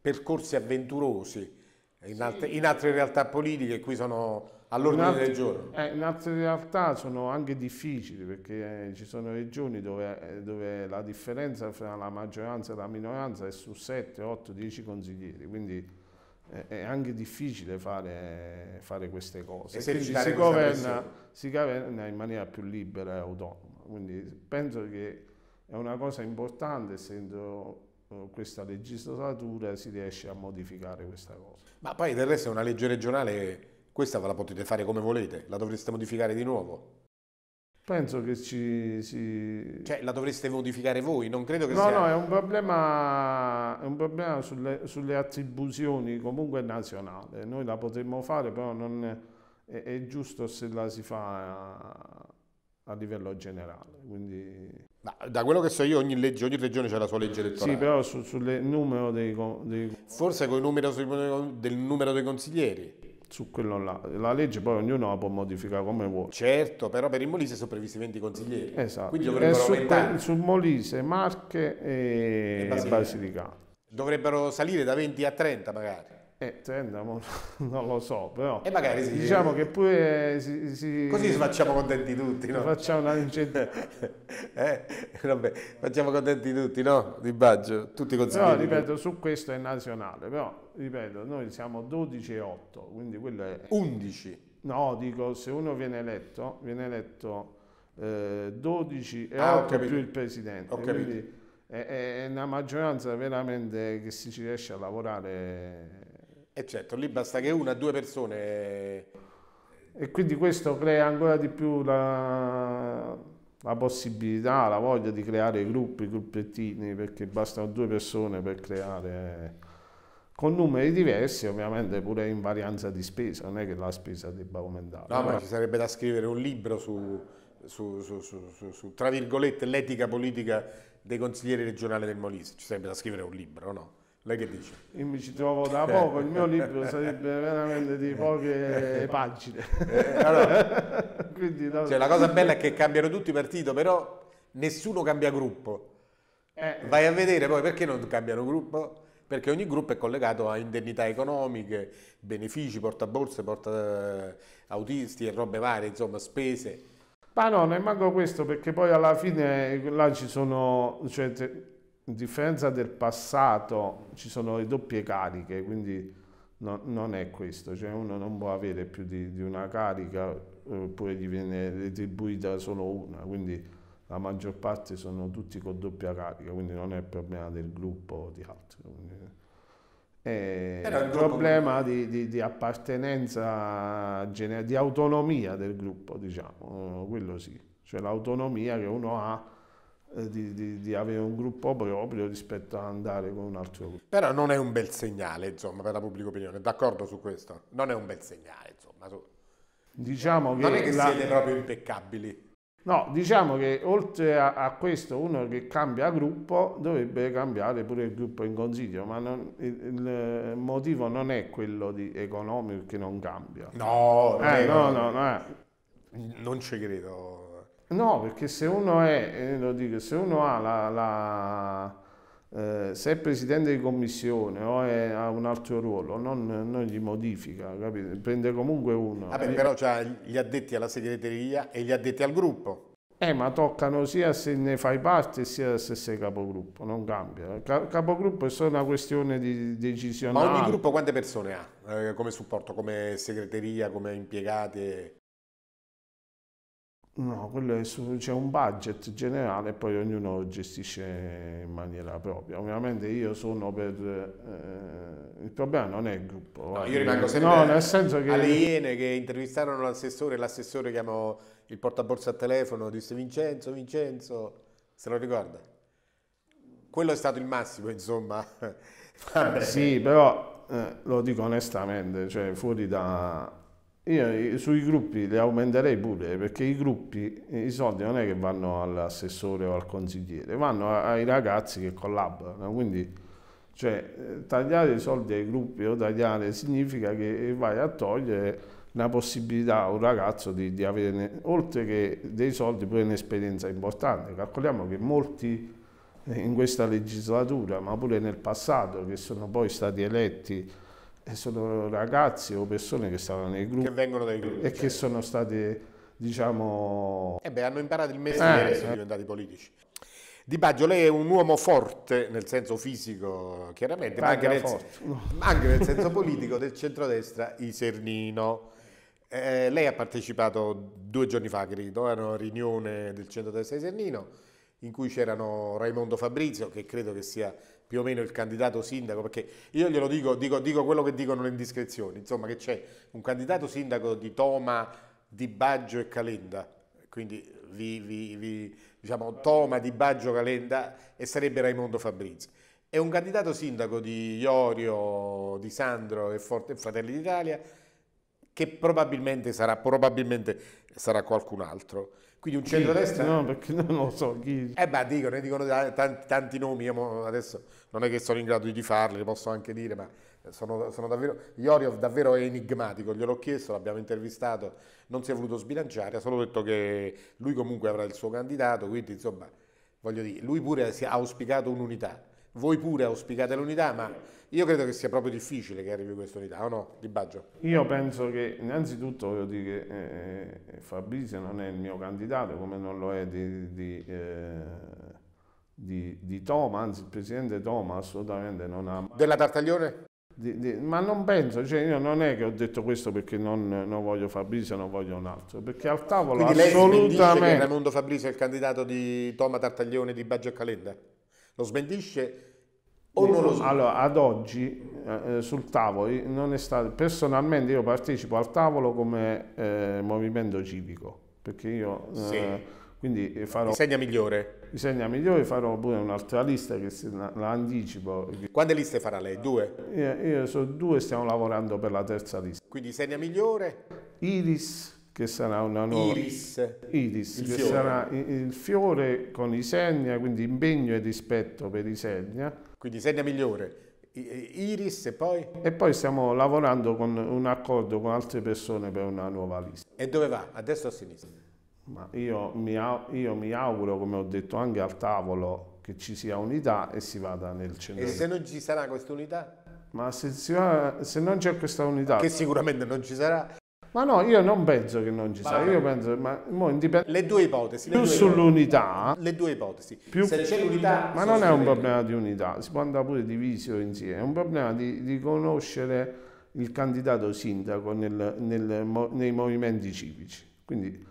[SPEAKER 1] percorsi avventurosi in, sì. altre, in altre realtà politiche, qui sono All'ordine del giorno.
[SPEAKER 3] Eh, in altre realtà sono anche difficili perché eh, ci sono regioni dove, eh, dove, la differenza fra la maggioranza e la minoranza è su 7, 8, 10 consiglieri, quindi eh, è anche difficile fare, fare queste cose. E quindi si governa, si governa in maniera più libera e autonoma. Quindi penso che è una cosa importante essendo eh, questa legislatura si riesce a modificare questa cosa.
[SPEAKER 1] Ma poi del resto è una legge regionale questa ve la potete fare come volete, la dovreste modificare di nuovo.
[SPEAKER 3] Penso che ci
[SPEAKER 1] si... Cioè, la dovreste modificare voi, non credo che no, sia... No, no, è un
[SPEAKER 3] problema, è un problema sulle, sulle, attribuzioni comunque nazionale. Noi la potremmo fare, però non è, è giusto se la si fa a, a livello generale. Quindi...
[SPEAKER 1] Da quello che so io, ogni, legge, ogni regione ha la sua legge elettorale. Sì, però
[SPEAKER 3] su, sul numero dei, dei...
[SPEAKER 1] Forse con il numero del numero dei consiglieri
[SPEAKER 3] su quello là. La legge poi ognuno la può modificare come vuole. Certo, però per il Molise sono previsti 20 consiglieri. Esatto. Quindi dovrebbero su, aumentare. Su Molise, Marche e, e Basilicata.
[SPEAKER 1] Dovrebbero salire da 20 a 30 magari.
[SPEAKER 3] Eh, Trendamo, non lo so, però... E magari sì. Diciamo che pure... Si, si... Così facciamo contenti tutti, no? Facciamo una vincente...
[SPEAKER 1] eh, vabbè, facciamo contenti tutti, no? Di Baggio, tutti consiglieri. Però, ripeto,
[SPEAKER 3] su questo è nazionale, però, ripeto, noi siamo 12 e 8, quindi quello è... 11? No, dico, se uno viene eletto, viene eletto eh, 12 e ah, 8 più il presidente. Ho capito. Quindi è, è una maggioranza veramente che si ci riesce a lavorare
[SPEAKER 1] e eh, certo, lì basta che una
[SPEAKER 3] o due persone... Eh. E quindi questo crea ancora di più la, la possibilità, la voglia di creare gruppi, gruppettini, perché bastano due persone per creare con numeri diversi, ovviamente pure in varianza di spesa, non è che la spesa debba aumentare. No, ma ci
[SPEAKER 1] sarebbe da scrivere un libro su, su, su, su tra virgolette, l'etica politica dei consiglieri regionali del Molise, ci sarebbe da scrivere un libro, no? Lei che dice?
[SPEAKER 3] Io mi ci trovo da eh. poco, il mio libro sarebbe veramente di poche pagine. Eh, allora, Quindi, no. cioè, la cosa bella è che cambiano
[SPEAKER 1] tutti i partiti, però nessuno cambia gruppo. Eh, Vai a vedere poi perché non cambiano gruppo? Perché ogni gruppo è collegato a indennità economiche, benefici, porta borse, porta eh, autisti e robe varie, insomma, spese.
[SPEAKER 3] Ma no, manco questo, perché poi alla fine là ci sono... Cioè, in differenza del passato ci sono le doppie cariche, quindi no, non è questo, cioè uno non può avere più di, di una carica eh, oppure gli viene retribuita solo una, quindi la maggior parte sono tutti con doppia carica, quindi non è il problema del gruppo o di altro. È eh, il problema gruppo... di, di, di, appartenenza, di autonomia del gruppo, diciamo, eh, quello sì, cioè l'autonomia che uno ha eh, di, di, di, avere un gruppo proprio rispetto ad andare con un altro gruppo. Però non è un bel segnale, insomma, per la pubblica opinione, d'accordo su questo?
[SPEAKER 1] Non è un bel segnale, insomma. Su...
[SPEAKER 3] Diciamo non che non è che la... siete proprio
[SPEAKER 1] impeccabili.
[SPEAKER 3] No, diciamo che oltre a, a, questo, uno che cambia gruppo dovrebbe cambiare pure il gruppo in consiglio, ma non, il, il, motivo non è quello di economico che non cambia. No, eh, no, no, no, eh. no. Non ci credo. No, perché se uno, è, eh, dico, se uno ha la, la eh, se è presidente di commissione o è, ha un altro ruolo, non, non gli modifica, capite? prende comunque uno. Vabbè, però
[SPEAKER 1] c'ha gli addetti alla segreteria e gli addetti al gruppo.
[SPEAKER 3] Eh, ma toccano sia se ne fai parte sia se sei capogruppo, non cambia. capogruppo è solo una questione di decisione. Ma ogni gruppo
[SPEAKER 1] quante persone ha eh, come supporto, come segreteria, come impiegati?
[SPEAKER 3] No, quello è su, c'è un budget generale e poi ognuno lo gestisce in maniera propria. Ovviamente io sono per... Eh, il problema non è il gruppo. No, eh. io rimango sempre no, nel senso che... alle Iene che
[SPEAKER 1] intervistarono l'assessore, l'assessore chiamò il portaborsa a telefono, disse Vincenzo, Vincenzo, se lo ricorda? Quello è stato il massimo, insomma.
[SPEAKER 3] sì, però eh, lo dico onestamente, cioè fuori da io sui gruppi li aumenterei pure, perché i gruppi, i soldi non è che vanno all'assessore o al consigliere, vanno ai ragazzi che collaborano, quindi cioè, tagliare i soldi ai gruppi o tagliare significa che vai a togliere la possibilità a un ragazzo di, di avere, oltre che dei soldi, pure un'esperienza importante. Calcoliamo che molti eh, in questa legislatura, ma pure nel passato, che sono poi stati eletti eh, sono ragazzi o persone che stavano nei gruppi. Che vengono dai gruppi. E che certo. sono state, diciamo... E eh beh, hanno imparato il mestiere eh, e sono eh.
[SPEAKER 1] diventati politici. Di Baggio, lei è un uomo forte nel senso fisico, chiaramente, ma anche, nel, ma anche, nel, senso politico del centrodestra Isernino. Eh, lei ha partecipato due giorni fa, credo, a una riunione del centrodestra Isernino in cui c'erano Raimondo Fabrizio, che credo che sia più o meno il candidato sindaco, perché io glielo dico, dico, dico quello che dicono le indiscrezioni, insomma che c'è un candidato sindaco di Toma, Di Baggio e Calenda, quindi vi, vi, vi, diciamo, Toma, Di Baggio, Calenda e sarebbe Raimondo Fabrizi. È un candidato sindaco di Iorio, di Sandro e Forte, Fratelli d'Italia che probabilmente sarà, probabilmente sarà qualcun altro. Quindi un centrodestra? No, perché
[SPEAKER 3] non lo so chi. Eh ma
[SPEAKER 1] dico, dicono tanti, tanti, nomi, io adesso non è che sono in grado di farli, li posso anche dire, ma sono, sono davvero... Ioriov davvero è enigmatico, gliel'ho chiesto, l'abbiamo intervistato, non si è voluto sbilanciare, ha solo detto che lui comunque avrà il suo candidato, quindi insomma, voglio dire, lui pure ha auspicato un'unità voi pure auspicate l'unità, ma io credo che sia proprio difficile che arrivi questa unità, o no? Di Baggio.
[SPEAKER 3] Io penso che innanzitutto voglio dire che eh, eh Fabrizio non è il mio candidato, come non lo è di, di, eh, di, di Toma, anzi il presidente Toma assolutamente non ha... Della Tartaglione? Di, di, ma non penso, cioè io non è che ho detto questo perché non, non voglio Fabrizio, non voglio un altro, perché al tavolo Quindi assolutamente... Lei dice che Raimondo Fabrizio è il candidato
[SPEAKER 1] di Toma Tartaglione di Baggio e Calenda? Lo smentisce
[SPEAKER 3] o non lo smentisce? Allora, ad oggi eh, eh sul tavolo non è stato... Personalmente io partecipo al tavolo come eh, movimento civico, perché io... Eh, sì. Eh, quindi farò... Disegna migliore. Disegna migliore, farò pure un'altra lista che la, la anticipo. Quante liste farà lei? Due? Io, io sono due, stiamo lavorando per la terza lista. Quindi disegna migliore? Iris che sarà una nuova... Iris. Iris, che fiore. sarà il fiore con i quindi impegno e rispetto per i Quindi segna migliore,
[SPEAKER 1] Iris e poi?
[SPEAKER 3] E poi stiamo lavorando con un accordo con altre persone per una nuova lista.
[SPEAKER 1] E dove va? A destra o a sinistra?
[SPEAKER 3] Ma io, mi, io mi auguro, come ho detto anche al tavolo, che ci sia unità e si vada nel centro. E se
[SPEAKER 1] non ci sarà questa unità?
[SPEAKER 3] Ma se, va, se non c'è questa unità... Che sicuramente non ci sarà, ma no, io non penso che non ci sia, io penso, ma mo, indipend... Le due ipotesi. Le più sull'unità. Le due ipotesi. Più... Se c'è l'unità... Ma non è un problema di unità, si può andare pure diviso insieme, è un problema di, di conoscere il candidato sindaco nel, nel, nei movimenti civici. Quindi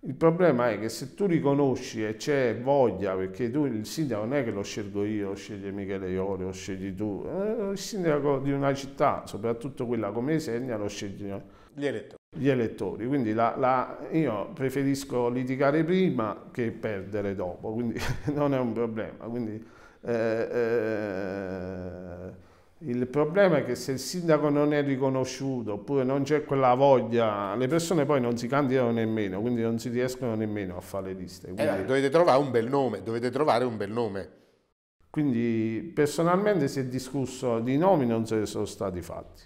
[SPEAKER 3] il problema è che se tu riconosci e c'è voglia, perché tu il sindaco non è che lo scelgo io, lo sceglie Michele Iori, lo scegli tu, eh, il sindaco di una città, soprattutto quella come Segna, lo scegli... Gli elettori gli elettori. Quindi la, la, io preferisco litigare prima che perdere dopo, quindi non è un problema. Quindi, eh, eh, il problema è che se il sindaco non è riconosciuto oppure non c'è quella voglia, le persone poi non si candidano nemmeno, quindi non si riescono nemmeno a fare le liste. Eh, quindi... Eh, dovete trovare un bel nome, dovete trovare un bel nome. Quindi personalmente si è discusso di nomi, non se ne sono stati fatti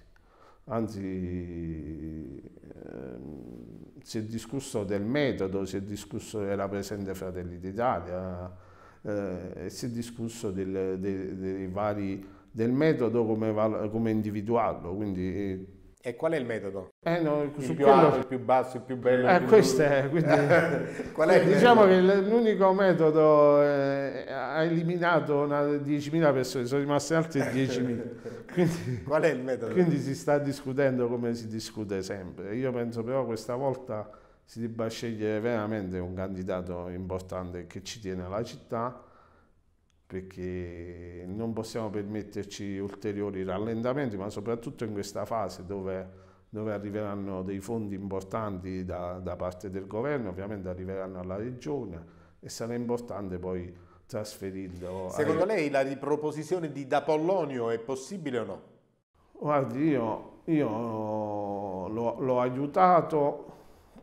[SPEAKER 3] anzi ehm, si è discusso del metodo, si è discusso della presente Fratelli d'Italia, eh, si è discusso del, del, vari, del metodo come, come individuarlo, quindi
[SPEAKER 1] e qual è il metodo? Eh no, il più quello... alto, il più basso, il più bello. Il eh, più questo è, quindi... qual è quindi diciamo metodo?
[SPEAKER 3] che l'unico metodo eh, ha eliminato 10.000 persone, sono rimaste altre 10.000. Quindi, qual è il metodo? Quindi si sta discutendo come si discute sempre. Io penso però questa volta si debba scegliere veramente un candidato importante che ci tiene alla città perché non possiamo permetterci ulteriori rallentamenti, ma soprattutto in questa fase dove, dove arriveranno dei fondi importanti da, da, parte del governo, ovviamente arriveranno alla regione e sarà importante poi trasferirlo. Secondo ai...
[SPEAKER 1] lei la riproposizione di Da Pollonio è possibile o no?
[SPEAKER 3] Guardi, io, io l'ho aiutato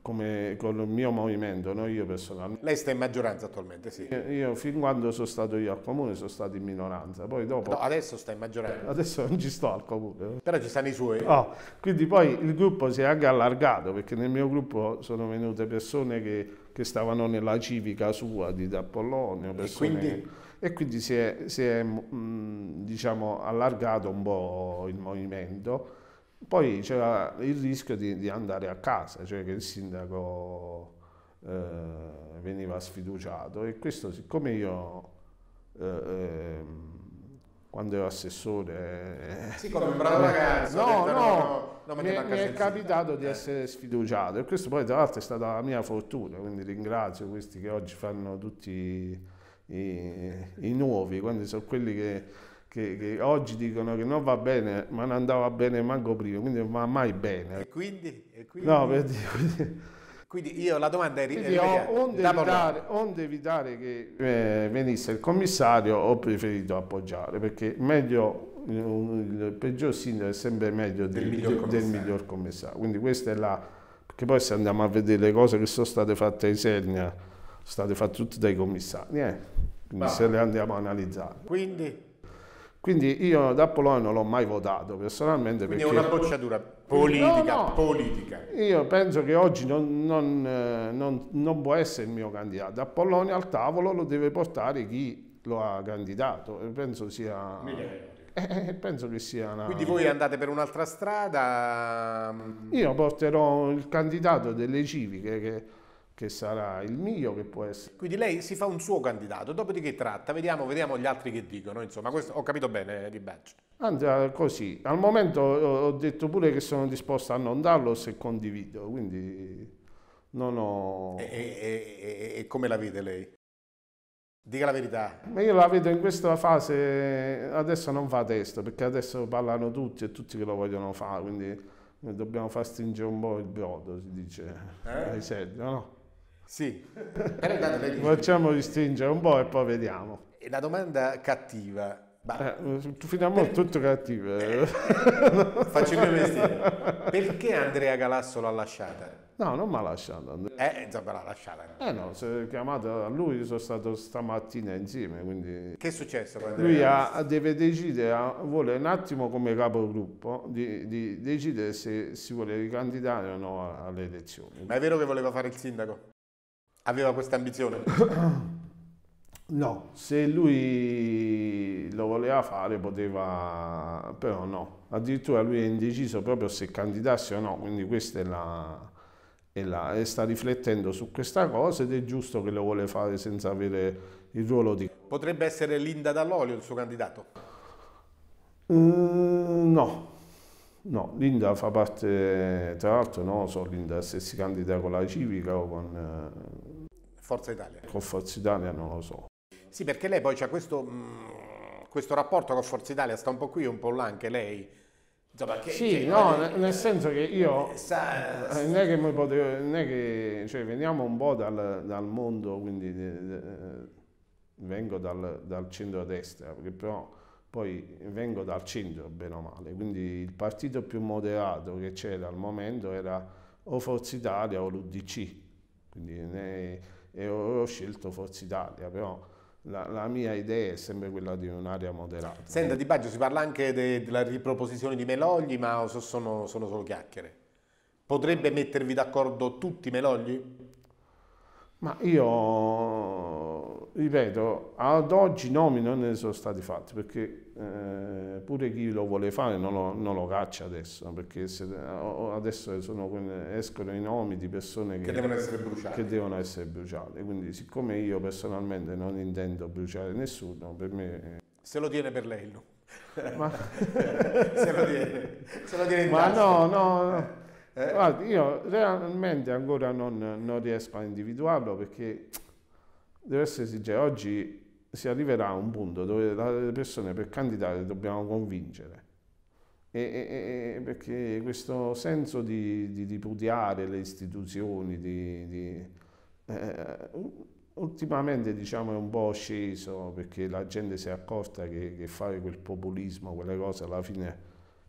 [SPEAKER 3] come con il mio movimento, non io personalmente. Lei sta in maggioranza attualmente, sì. Io, eh, io fin quando sono stato io al comune sono stato in minoranza, poi dopo... No, adesso sta in maggioranza. Eh, adesso non ci sto al comune. Eh. Però ci stanno i suoi. Oh, quindi poi il gruppo si è anche allargato, perché nel mio gruppo sono venute persone che, che stavano nella civica sua di Dappollonio. E quindi... e quindi si è, si è mh, mm, diciamo, allargato un po' il movimento poi c'era il rischio di, di, andare a casa, cioè che il sindaco eh, veniva sfiduciato e questo siccome io eh, ehm, quando ero assessore... Eh, sì, come un bravo ragazzo. No, no, no, no mi, mi è capitato di eh. essere sfiduciato e questo poi tra l'altro è stata la mia fortuna, quindi ringrazio questi che oggi fanno tutti i, i nuovi, quindi sono quelli che che, che, oggi dicono che non va bene, ma non andava bene manco prima, quindi non va mai bene. E quindi? E quindi? No, per dire...
[SPEAKER 1] Quindi io la domanda è... Quindi, onde, evitare,
[SPEAKER 3] onde evitare che eh, venisse il commissario ho preferito appoggiare, perché meglio il peggior sindaco è sempre meglio del, del, miglior, commissario. del miglior, commissario. Quindi questa è la... perché poi se andiamo a vedere le cose che sono state fatte in Sernia, sono state fatte tutte dai commissari, eh? quindi bah. se le andiamo a analizzare.
[SPEAKER 1] Quindi?
[SPEAKER 3] Quindi io da Polonia non l'ho mai votato personalmente. Quindi perché... è una bocciatura politica, no,
[SPEAKER 1] no. politica.
[SPEAKER 3] Io penso che oggi non, non, eh, non, non, può essere il mio candidato. A Polonia al tavolo lo deve portare chi lo ha candidato. Penso sia... Eh, eh, penso che sia una... Quindi voi andate per un'altra strada? Mm. Io porterò il candidato delle civiche che che sarà il mio, che può essere. Quindi lei si fa un suo
[SPEAKER 1] candidato, dopo di che tratta, vediamo, vediamo gli altri che dicono, insomma, questo, ho capito bene di Baggio.
[SPEAKER 3] Andrà così, al momento ho detto pure che sono disposto a non darlo se condivido, quindi non ho... E,
[SPEAKER 1] e, e, e come la vede lei? Dica la verità.
[SPEAKER 3] Ma io la vedo in questa fase, adesso non fa testo, perché adesso parlano tutti e tutti che lo vogliono fare, quindi dobbiamo far stringere un po' il brodo, si dice, eh? ai no?
[SPEAKER 1] Sì. Però intanto lei dice... Facciamo ristringere
[SPEAKER 3] un po' e poi vediamo.
[SPEAKER 1] E la domanda cattiva.
[SPEAKER 3] Ma... Eh, finiamo per... tutto cattivo. Eh, faccio il mio mestiere. Perché Andrea Galasso l'ha lasciata? No, non mi ha lasciato. Eh, insomma, l'ha lasciata. Eh no, si è chiamato a lui, sono stato stamattina insieme, quindi... Che è successo? Lui ha, deve decidere, vuole un attimo come capogruppo, di, di decidere se si vuole ricandidare o no alle elezioni. Ma è vero che voleva fare il sindaco? aveva questa ambizione? No, se lui lo voleva fare poteva, però no. Addirittura lui è indeciso proprio se candidarsi o no, quindi questa è la... È la e sta riflettendo su questa cosa ed è giusto che lo vuole fare senza avere il ruolo di...
[SPEAKER 1] Potrebbe essere Linda Dall'Olio il suo
[SPEAKER 3] candidato? Mm, no, No, Linda fa parte, tra l'altro, no, so, Linda se si candida con la civica o con... Eh, Forza Italia? Con Forza Italia non lo so.
[SPEAKER 1] Sì, perché lei poi ha questo, mm, questo rapporto con Forza Italia, sta un po' qui e un po' là anche lei. Insomma, che, sì, che, no, che,
[SPEAKER 3] nel senso che io eh, sa, eh, non è che, potevo, non è che cioè, veniamo un po' dal, dal mondo, quindi de, de, vengo dal, dal centro-destra, perché però poi vengo dal centro, bene o male, quindi il partito più moderato che c'era al momento era o Forza Italia o l'UDC, quindi ne, e ho, ho scelto Forza Italia, però la, la, mia idea è sempre quella di un'area moderata. Senta Di Baggio, si parla
[SPEAKER 1] anche de, della riproposizione di Melogli, ma sono, sono solo chiacchiere. Potrebbe mettervi d'accordo tutti i Melogli?
[SPEAKER 3] Ma io ripeto, ad oggi nomi non ne sono stati fatti perché eh, pure chi lo vuole fare non lo, non lo caccia adesso, perché se, adesso sono, escono i nomi di persone che, che, devono essere bruciate. che devono essere bruciate. Quindi siccome io personalmente non intendo bruciare nessuno, per me...
[SPEAKER 1] Se lo tiene per lei il Ma... se lo tiene, se lo tiene in Ma no, no, no.
[SPEAKER 3] Eh. Guarda, io realmente ancora non, non riesco a individuarlo perché deve essere sincero, oggi si arriverà a un punto dove le persone per candidare dobbiamo convincere. E, e, e perché questo senso di, di, di, le istituzioni, di, di eh, ultimamente diciamo, è un po' sceso perché la gente si è accorta che, che fare quel populismo, quelle cose alla fine,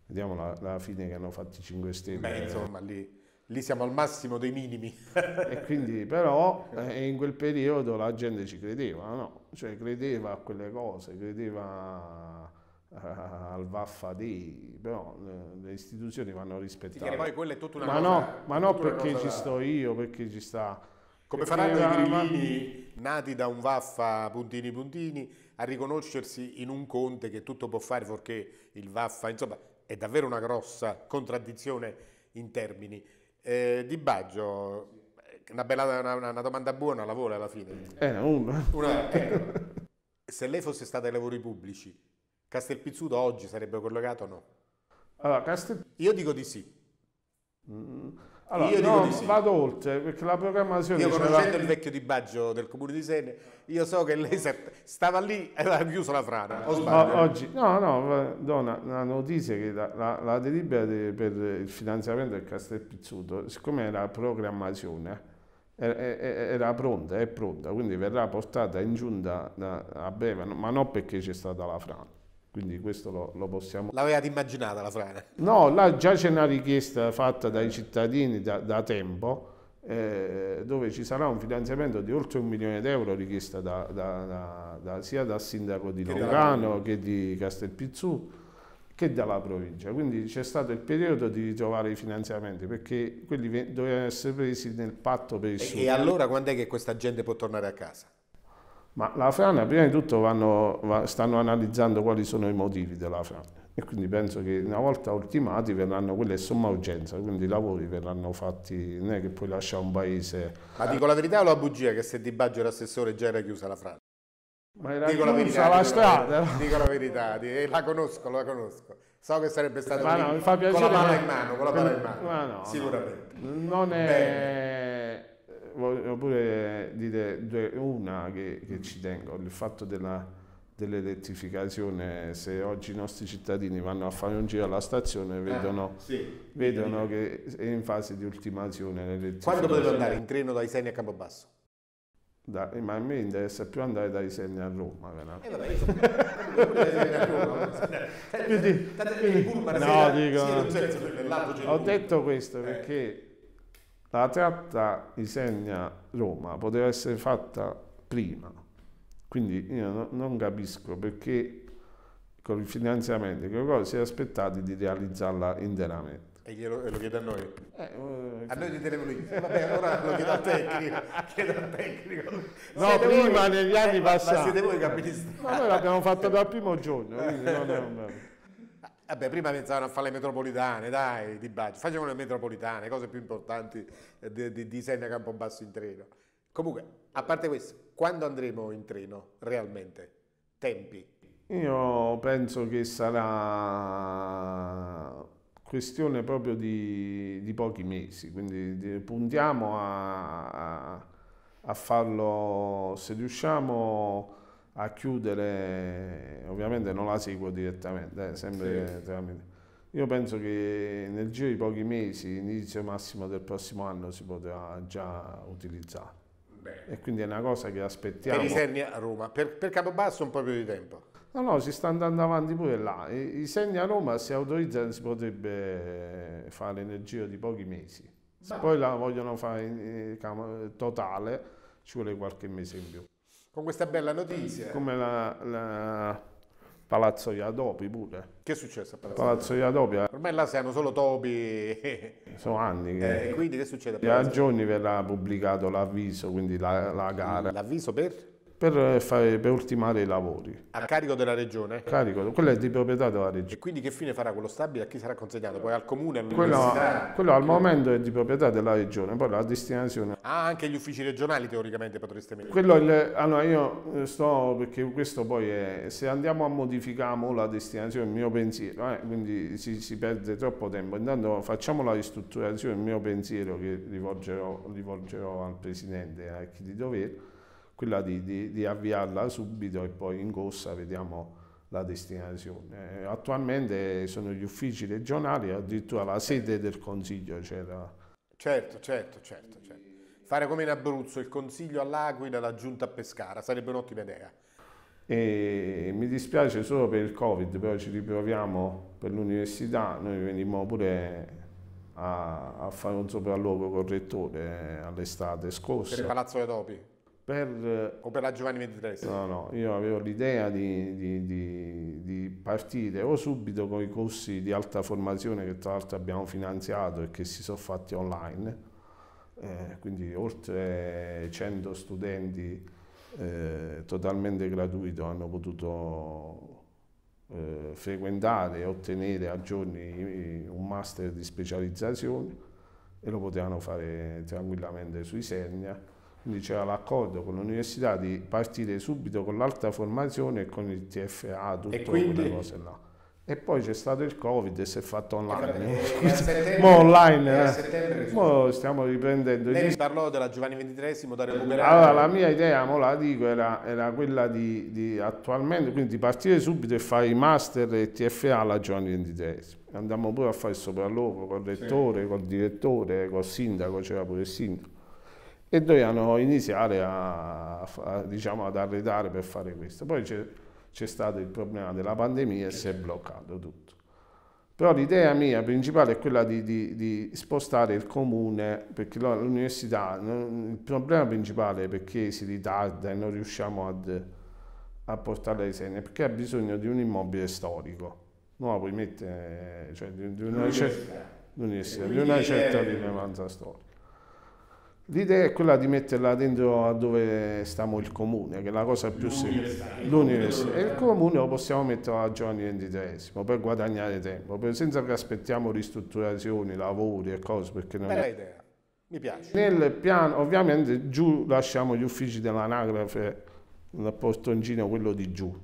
[SPEAKER 3] vediamo la, la fine che hanno fatto i 5 Stelle. Beh, insomma, lì lì siamo al
[SPEAKER 1] massimo dei minimi. e
[SPEAKER 3] quindi però eh, in quel periodo la gente ci credeva, no? Cioè credeva a quelle cose, credeva a, eh, al di... però le, le istituzioni vanno rispettate. Poi quella è tutta una ma cosa, no, ma no perché ci da... sto io, perché ci sta... Come faranno i grillini
[SPEAKER 1] ma... nati da un Vaffa puntini puntini a riconoscersi in un conte che tutto può fare fuorché il Vaffa, insomma è davvero una grossa contraddizione in termini. Eh, di Baggio, una, bella, una, una, domanda buona la vuole alla fine.
[SPEAKER 3] Era eh, una. una
[SPEAKER 1] eh, se lei fosse stata ai lavori pubblici, Castelpizzuto oggi sarebbe collocato o no? Allora, Castel... Io dico di sì.
[SPEAKER 3] Mm. Allora, io no, di sì. vado oltre,
[SPEAKER 1] perché la programmazione... Io conoscendo la... il vecchio di Baggio del comune di Sene, io so che lei stava lì e aveva chiuso la frana. O oggi, no,
[SPEAKER 3] no, do la una notizia che la, la, la delibera de, per il finanziamento del Castel Pizzuto, siccome era programmazione, eh, eh, eh, era pronta, è pronta, quindi verrà portata in giunta a breve, ma non perché c'è stata la frana quindi mm. questo lo, lo possiamo...
[SPEAKER 1] L'avevate immaginata la frana?
[SPEAKER 3] No, là già c'è una richiesta fatta dai cittadini da, da tempo, eh, dove ci sarà un finanziamento di oltre un milione d'euro richiesta da, da, da, sia dal sindaco di Lugano che di Castelpizzù che dalla provincia. Quindi c'è stato il periodo di ritrovare i finanziamenti perché quelli dovevano essere presi nel patto per il e, Sud. E allora quando è che questa gente può tornare a casa? Ma la frana, prima di tutto, vanno, stanno analizzando quali sono i motivi della frana e quindi penso che una volta ultimati verranno quelle somma urgenza, quindi i lavori verranno fatti, non è che puoi lasciare un paese. Ma dico la
[SPEAKER 1] verità o la bugia che se Di Baggio era assessore già era chiusa la frana?
[SPEAKER 3] Ma era dico la verità, la dico strada. La, dico
[SPEAKER 1] la verità, la conosco, la conosco. So che sarebbe stato ma no, mi fa piacere, con la palla in mano, con la palla in mano, ma no, sicuramente.
[SPEAKER 3] Non è... Beh voglio pure dire una che, che ci tengo, il fatto dell'elettrificazione, se oggi i nostri cittadini vanno a fare un giro alla stazione eh, vedono, ah, sì. vedono che è in fase di ultimazione l'elettrificazione. Quando potete andare in treno da Isenia a Campobasso? Da, eh, ma a me interessa più andare da Isenni a Roma veramente. Eh vabbè, io sono... Eh, cioè, quindi, no, dico, ho detto questo perché la tratta Isegna-Roma poteva essere fatta prima, quindi io no, non capisco perché con il finanziamento che cosa si è aspettati di realizzarla
[SPEAKER 1] interamente. E, glielo, e chiede a noi? Eh, uh, a noi di Telepolitica. Eh, vabbè, allora lo chiedo al tecnico. Chiedo al tecnico. No, siete prima voi, negli anni eh, passati. Ma siete voi che amministrate. noi l'abbiamo fatto eh. dal primo giorno, quindi non è un Vabbè, prima pensavano a fare le metropolitane, dai, di Baggio, facciamo le metropolitane, cose più importanti eh, di, di, di Senna Campobasso in treno. Comunque, a parte questo, quando andremo in treno realmente? Tempi?
[SPEAKER 3] Io penso che sarà questione proprio di, di pochi mesi, quindi di, puntiamo a, a, farlo, se riusciamo, a chiudere, ovviamente non la seguo direttamente, eh, sempre sì. tramite. Io penso che nel giro di pochi mesi, inizio massimo del prossimo anno, si potrà già utilizzare. Beh. E quindi è una cosa che aspettiamo. Per i segni a Roma,
[SPEAKER 1] per, per Capobasso un po' più di tempo.
[SPEAKER 3] No, no, si sta andando avanti pure là. I, i segni a Roma, se autorizzano, si potrebbe fare nel giro di pochi mesi. Se poi la vogliono fare in, in, in, totale, ci vuole qualche mese in più con questa bella notizia. Come la, la Palazzo Iadopi pure. Che è successo a Palazzo, Palazzo Iadopi? Ormai
[SPEAKER 1] là siano solo topi.
[SPEAKER 3] Sono anni che... Eh, quindi
[SPEAKER 1] che succede a Palazzo?
[SPEAKER 3] giorni verrà pubblicato l'avviso, quindi la, la gara. L'avviso per? per, eh, fare, per, ultimare i lavori.
[SPEAKER 1] A carico della regione?
[SPEAKER 3] Carico, quella è di proprietà della regione. E quindi che fine
[SPEAKER 1] farà quello stabile? A chi sarà consegnato? Poi al comune? Quello,
[SPEAKER 3] quello al momento è di proprietà della regione, poi la destinazione.
[SPEAKER 1] Ah, anche gli uffici regionali teoricamente potreste mettere? Quello
[SPEAKER 3] il, allora io eh, sto, perché questo poi è, se andiamo a modificare la destinazione, il mio pensiero, eh, quindi si, si, perde troppo tempo, intanto facciamo la ristrutturazione, il mio pensiero che rivolgerò, rivolgerò al Presidente e eh, a chi di dovere quella di, di, di avviarla subito e poi in corsa vediamo la destinazione. Eh, attualmente sono gli uffici regionali, addirittura la sede del Consiglio c'era. Certo, certo,
[SPEAKER 1] certo, certo. Fare come in Abruzzo, il Consiglio all'Aquila, la Giunta a Pescara, sarebbe un'ottima
[SPEAKER 3] idea. E mi dispiace solo per il Covid, però ci riproviamo per l'università, noi venimmo pure a, a fare un sopralluogo col rettore eh, all'estate scorsa. Per il Palazzo
[SPEAKER 1] dei Topi? Per... O per la Giovanni XXIII? No, no,
[SPEAKER 3] io avevo l'idea di, di, di, di partire o subito con i corsi di alta formazione che tra l'altro abbiamo finanziato e che si sono fatti online, eh, quindi oltre 100 studenti eh, totalmente gratuito hanno potuto eh, frequentare e ottenere a giorni un master di specializzazione e lo potevano fare tranquillamente sui Sernia quindi c'era l'accordo con l'università di partire subito con l'alta formazione e con il TFA, tutte quindi... quelle cose là. E poi c'è stato il Covid e si è fatto eh, online. Eh, eh, e online. Eh. Settembre, Mo stiamo riprendendo. Lei parlò della Giovanni
[SPEAKER 1] XXIII, Dario Bumerano. Allora, la mia idea, mo
[SPEAKER 3] la dico, era, era quella di, di, attualmente, quindi di partire subito e fare i master e TFA alla Giovanni XXIII. Andiamo pure a fare il sopralluogo col rettore, sì. col direttore, col sindaco, c'era pure il sindaco e dovevano iniziare a, a, diciamo, ad arredare per fare questo. Poi c'è stato il problema della pandemia e si è bloccato tutto. Però l'idea mia principale è quella di, di, di spostare il comune, perché l'università, il problema principale è perché si ritarda e non riusciamo ad, a portare le segne, perché ha bisogno di un immobile storico. Non mettere, cioè di, di una, cer di una certa rilevanza storica. L'idea è quella di metterla dentro a dove stiamo il comune, che è la cosa più semplice. L'università. E il comune lo possiamo mettere a giovani ventitreesimo per guadagnare tempo, per, senza che aspettiamo ristrutturazioni, lavori e cose. Perché non Bella è...
[SPEAKER 1] idea, mi
[SPEAKER 3] piace. Nel piano, ovviamente giù lasciamo gli uffici dell'anagrafe, un portoncino quello di giù,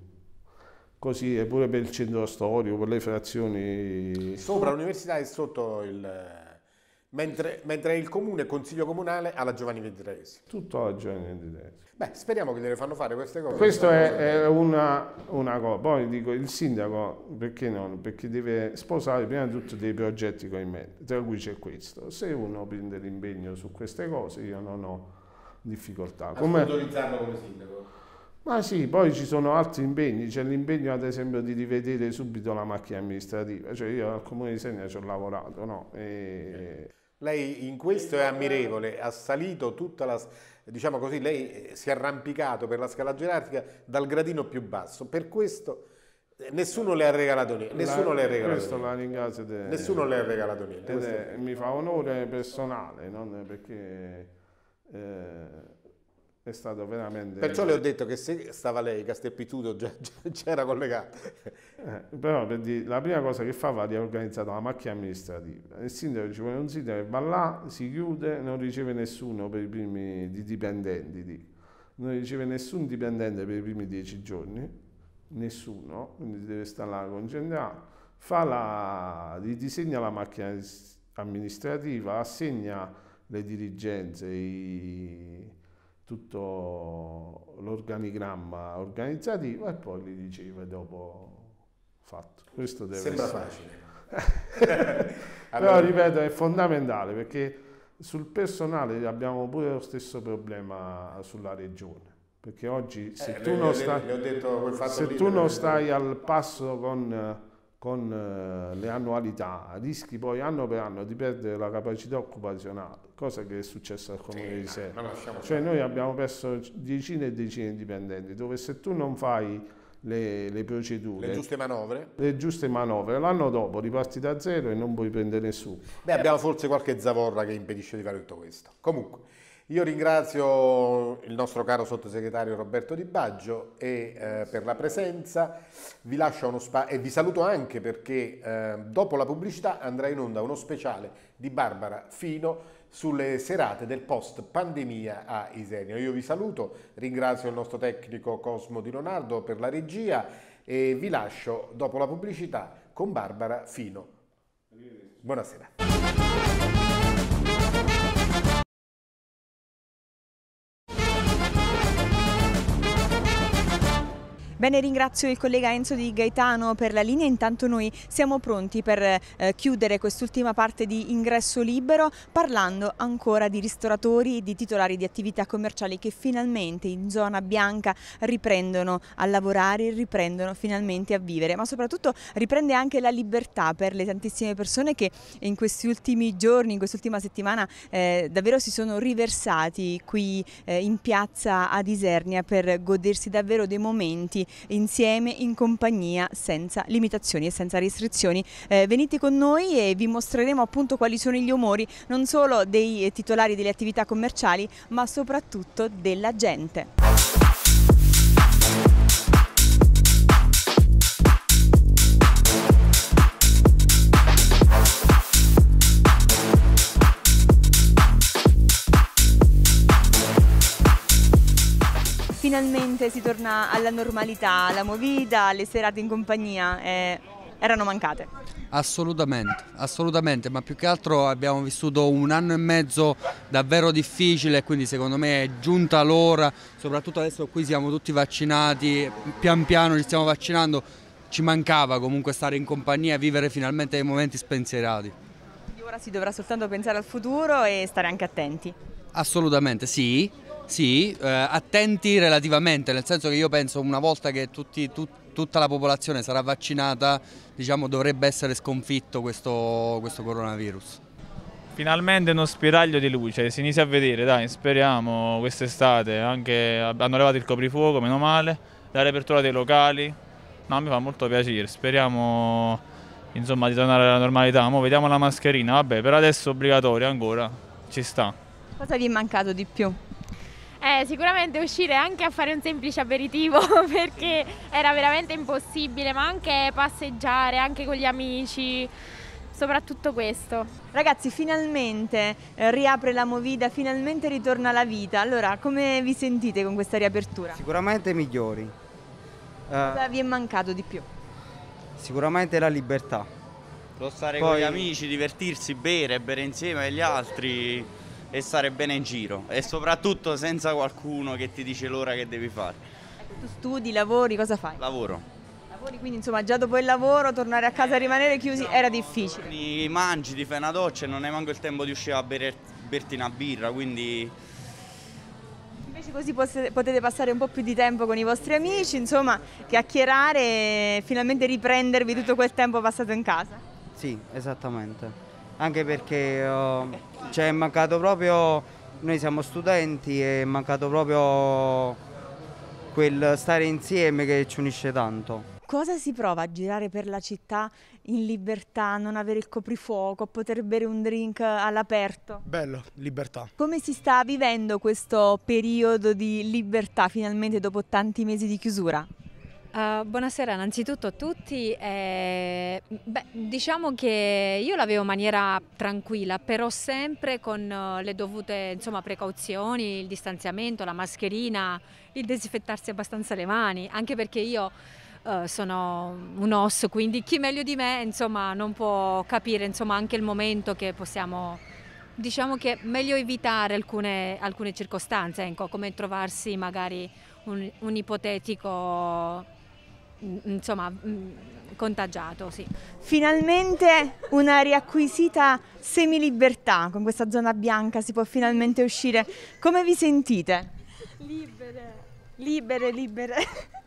[SPEAKER 3] così è pure per il centro storico, per le frazioni. Sopra l'università
[SPEAKER 1] e sotto il Mentre, mentre, il comune, il consiglio
[SPEAKER 3] comunale, ha la Giovanni XXIII. Tutto la Giovanni XXIII.
[SPEAKER 1] Beh, speriamo che le fanno fare queste cose. Questa è,
[SPEAKER 3] è una, una, cosa. Poi dico, il sindaco, perché no? Perché deve sposare prima di tutto dei progetti con ha in mente, tra cui c'è questo. Se uno prende l'impegno su queste cose, io non ho difficoltà. Come... Autorizzarlo
[SPEAKER 1] come sindaco?
[SPEAKER 3] Ma sì, poi ci sono altri impegni, c'è l'impegno ad esempio di rivedere subito la macchina amministrativa, cioè io al comune di Segna ci ho lavorato, no? E... Okay
[SPEAKER 1] lei in questo è ammirevole, ha salito tutta la... diciamo così, lei eh, si è arrampicato per la scala gerarchica dal gradino più basso, per questo eh, nessuno le ha regalato niente. Nessuno la, le ha regalato questo niente. la ringrazio te. Nessuno le ha regalato niente.
[SPEAKER 3] È, mi fa onore personale, perché... Eh, è stato veramente... Perciò le ho detto che se stava
[SPEAKER 1] lei, Castelpitudo già, già, già collegato.
[SPEAKER 3] Eh, però per dire, la prima cosa che fa va di organizzare la macchina amministrativa. Il sindaco ci vuole un sindaco va là, si chiude, non riceve nessuno per i primi di dipendenti. Dico. Non riceve nessun dipendente per i primi dieci giorni, nessuno, quindi deve stare là con concentrato. Fa la, ridisegna la macchina amministrativa, assegna le dirigenze, i tutto l'organigramma organizzativo e poi gli diceva dopo fatto. Questo deve Sembra essere. facile. Però ripeto, è fondamentale perché sul personale abbiamo pure lo stesso problema sulla regione. Perché oggi eh, se eh, tu, le, non, le, stai, le se tu non stai al passo con con eh, le annualità, rischi poi anno per anno di perdere la capacità occupazionale, cosa che è successa al comune eh, di Serra. cioè noi abbiamo perso decine e decine di dipendenti, dove se tu non fai le, le procedure, le giuste manovre, le giuste manovre, l'anno dopo riparti da zero e non puoi prendere nessuno. Beh, abbiamo forse qualche zavorra che impedisce di fare tutto questo.
[SPEAKER 1] Comunque. Io ringrazio il nostro caro sottosegretario Roberto Di Baggio e, eh, per la presenza, vi lascio uno spazio e vi saluto anche perché eh, dopo la pubblicità andrà in onda uno speciale di Barbara Fino sulle serate del post pandemia a Isenio. Io vi saluto, ringrazio il nostro tecnico Cosmo Di Leonardo per la regia e vi lascio dopo la pubblicità con Barbara Fino. Buonasera.
[SPEAKER 4] Bene, ringrazio il collega Enzo Di Gaetano per la linea, intanto noi siamo pronti per eh, chiudere quest'ultima parte di ingresso libero parlando ancora di ristoratori e di titolari di attività commerciali che finalmente in zona bianca riprendono a lavorare, riprendono finalmente a vivere, ma soprattutto riprende anche la libertà per le tantissime persone che in questi ultimi giorni, in quest'ultima settimana eh, davvero si sono riversati qui eh, in piazza ad Isernia per godersi davvero dei momenti insieme, in compagnia, senza limitazioni e senza restrizioni. Eh, venite con noi e vi mostreremo appunto quali sono gli umori non solo dei titolari delle attività commerciali ma soprattutto della gente. finalmente si torna alla normalità, alla movida, alle serate in compagnia, eh, erano mancate.
[SPEAKER 5] Assolutamente, assolutamente, ma più che altro abbiamo vissuto un anno e mezzo davvero difficile, quindi secondo me è giunta l'ora, soprattutto adesso qui siamo tutti vaccinati, pian piano ci stiamo vaccinando, ci mancava comunque stare in compagnia e vivere finalmente dei momenti spensierati.
[SPEAKER 4] Quindi ora si dovrà soltanto pensare al futuro e stare anche attenti.
[SPEAKER 5] Assolutamente sì, sì, eh, attenti relativamente, nel senso che io penso una volta che tutti, tut, tutta la popolazione sarà vaccinata, diciamo, dovrebbe essere
[SPEAKER 6] sconfitto questo, questo coronavirus. Finalmente uno spiraglio di luce, si inizia a vedere, dai, speriamo quest'estate, anche hanno levato il coprifuoco, meno male, la riapertura dei locali, no, mi fa molto piacere, speriamo insomma, di tornare alla normalità, Mo vediamo la mascherina, vabbè per adesso è obbligatoria ancora, ci sta.
[SPEAKER 4] Cosa vi è mancato di più? Eh, sicuramente uscire anche a fare un semplice aperitivo perché era veramente impossibile, ma anche passeggiare, anche con gli amici soprattutto questo. Ragazzi, finalmente eh, riapre la Movida, finalmente ritorna la vita. Allora, come vi sentite con questa riapertura?
[SPEAKER 6] Sicuramente migliori. Eh, Cosa
[SPEAKER 4] eh, vi è mancato di più?
[SPEAKER 6] Sicuramente la libertà. Lo stare Poi... con gli amici, divertirsi, bere, bere insieme agli altri e stare bene in giro e soprattutto senza qualcuno che ti dice l'ora che devi fare.
[SPEAKER 4] Ecco, tu studi, lavori, cosa fai? Lavoro. Lavori, quindi insomma già dopo il lavoro tornare a casa e rimanere chiusi no, era
[SPEAKER 6] difficile. Torni, mangi, ti fai una doccia e non hai manco il tempo di uscire a bere, berti una birra, quindi...
[SPEAKER 4] Invece così potete passare un po' più di tempo con i vostri amici, insomma, chiacchierare e finalmente riprendervi tutto quel tempo passato in casa.
[SPEAKER 6] Sì, esattamente anche perché oh, cioè, è mancato proprio, noi siamo studenti e è mancato proprio quel stare insieme che ci unisce tanto.
[SPEAKER 4] Cosa si prova a girare per la città in libertà, non avere il coprifuoco, poter bere un drink all'aperto?
[SPEAKER 7] Bello, libertà.
[SPEAKER 4] Come si sta vivendo questo periodo di libertà finalmente dopo tanti mesi di chiusura? Uh, buonasera innanzitutto a tutti, eh, beh, diciamo che io l'avevo in maniera tranquilla, però sempre con eh, le dovute insomma, precauzioni, il distanziamento, la mascherina, il disinfettarsi abbastanza le mani, anche perché io uh, sono un osso, quindi chi meglio di me insomma, non può capire insomma, anche il momento che possiamo... Diciamo che è meglio evitare alcune, alcune circostanze, ecco, come trovarsi magari un, un ipotetico Mm, insomma, mm, contagiato. Sì. Finalmente una riacquisita semilibertà, con questa zona bianca si può finalmente uscire. Come vi sentite? Libere, libere, libere.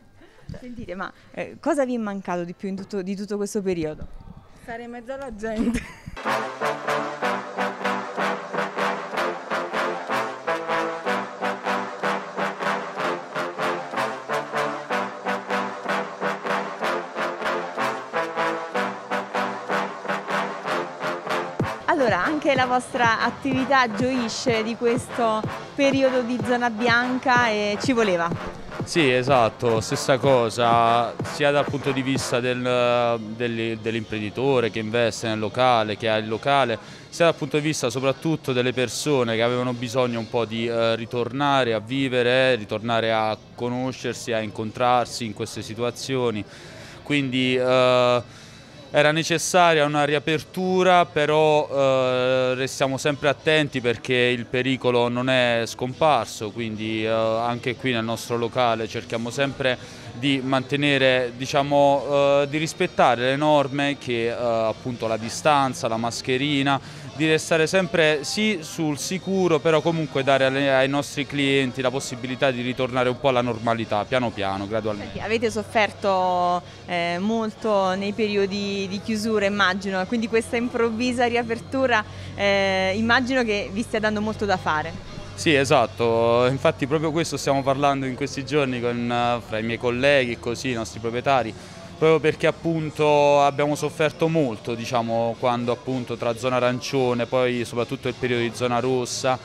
[SPEAKER 4] Sentite, ma eh, cosa vi è mancato di più tutto, di tutto questo periodo? Stare in mezzo alla gente. anche la vostra attività gioisce di questo periodo di zona bianca e ci voleva.
[SPEAKER 6] Sì, esatto, stessa cosa, sia dal punto di vista del, del, dell'imprenditore che investe nel locale, che ha il locale, sia dal punto di vista soprattutto delle persone che avevano bisogno un po' di eh, ritornare a vivere, ritornare a conoscersi, a incontrarsi in queste situazioni. Quindi eh, era necessaria una riapertura, però eh, restiamo sempre attenti perché il pericolo non è scomparso, quindi eh, anche qui nel nostro locale cerchiamo sempre di mantenere, diciamo, eh, di rispettare le norme che eh, appunto la distanza, la mascherina, di restare sempre sì sul sicuro, però comunque dare ai nostri clienti la possibilità di ritornare un po' alla normalità, piano piano, gradualmente.
[SPEAKER 4] Perché avete sofferto eh, molto nei periodi di chiusura, immagino, quindi questa improvvisa riapertura eh, immagino che vi stia dando molto da fare.
[SPEAKER 6] Sì, esatto, infatti proprio questo stiamo parlando in questi giorni con, eh, fra i miei colleghi, così, i nostri proprietari, proprio perché appunto abbiamo sofferto molto diciamo, quando appunto tra zona arancione poi soprattutto il periodo di zona rossa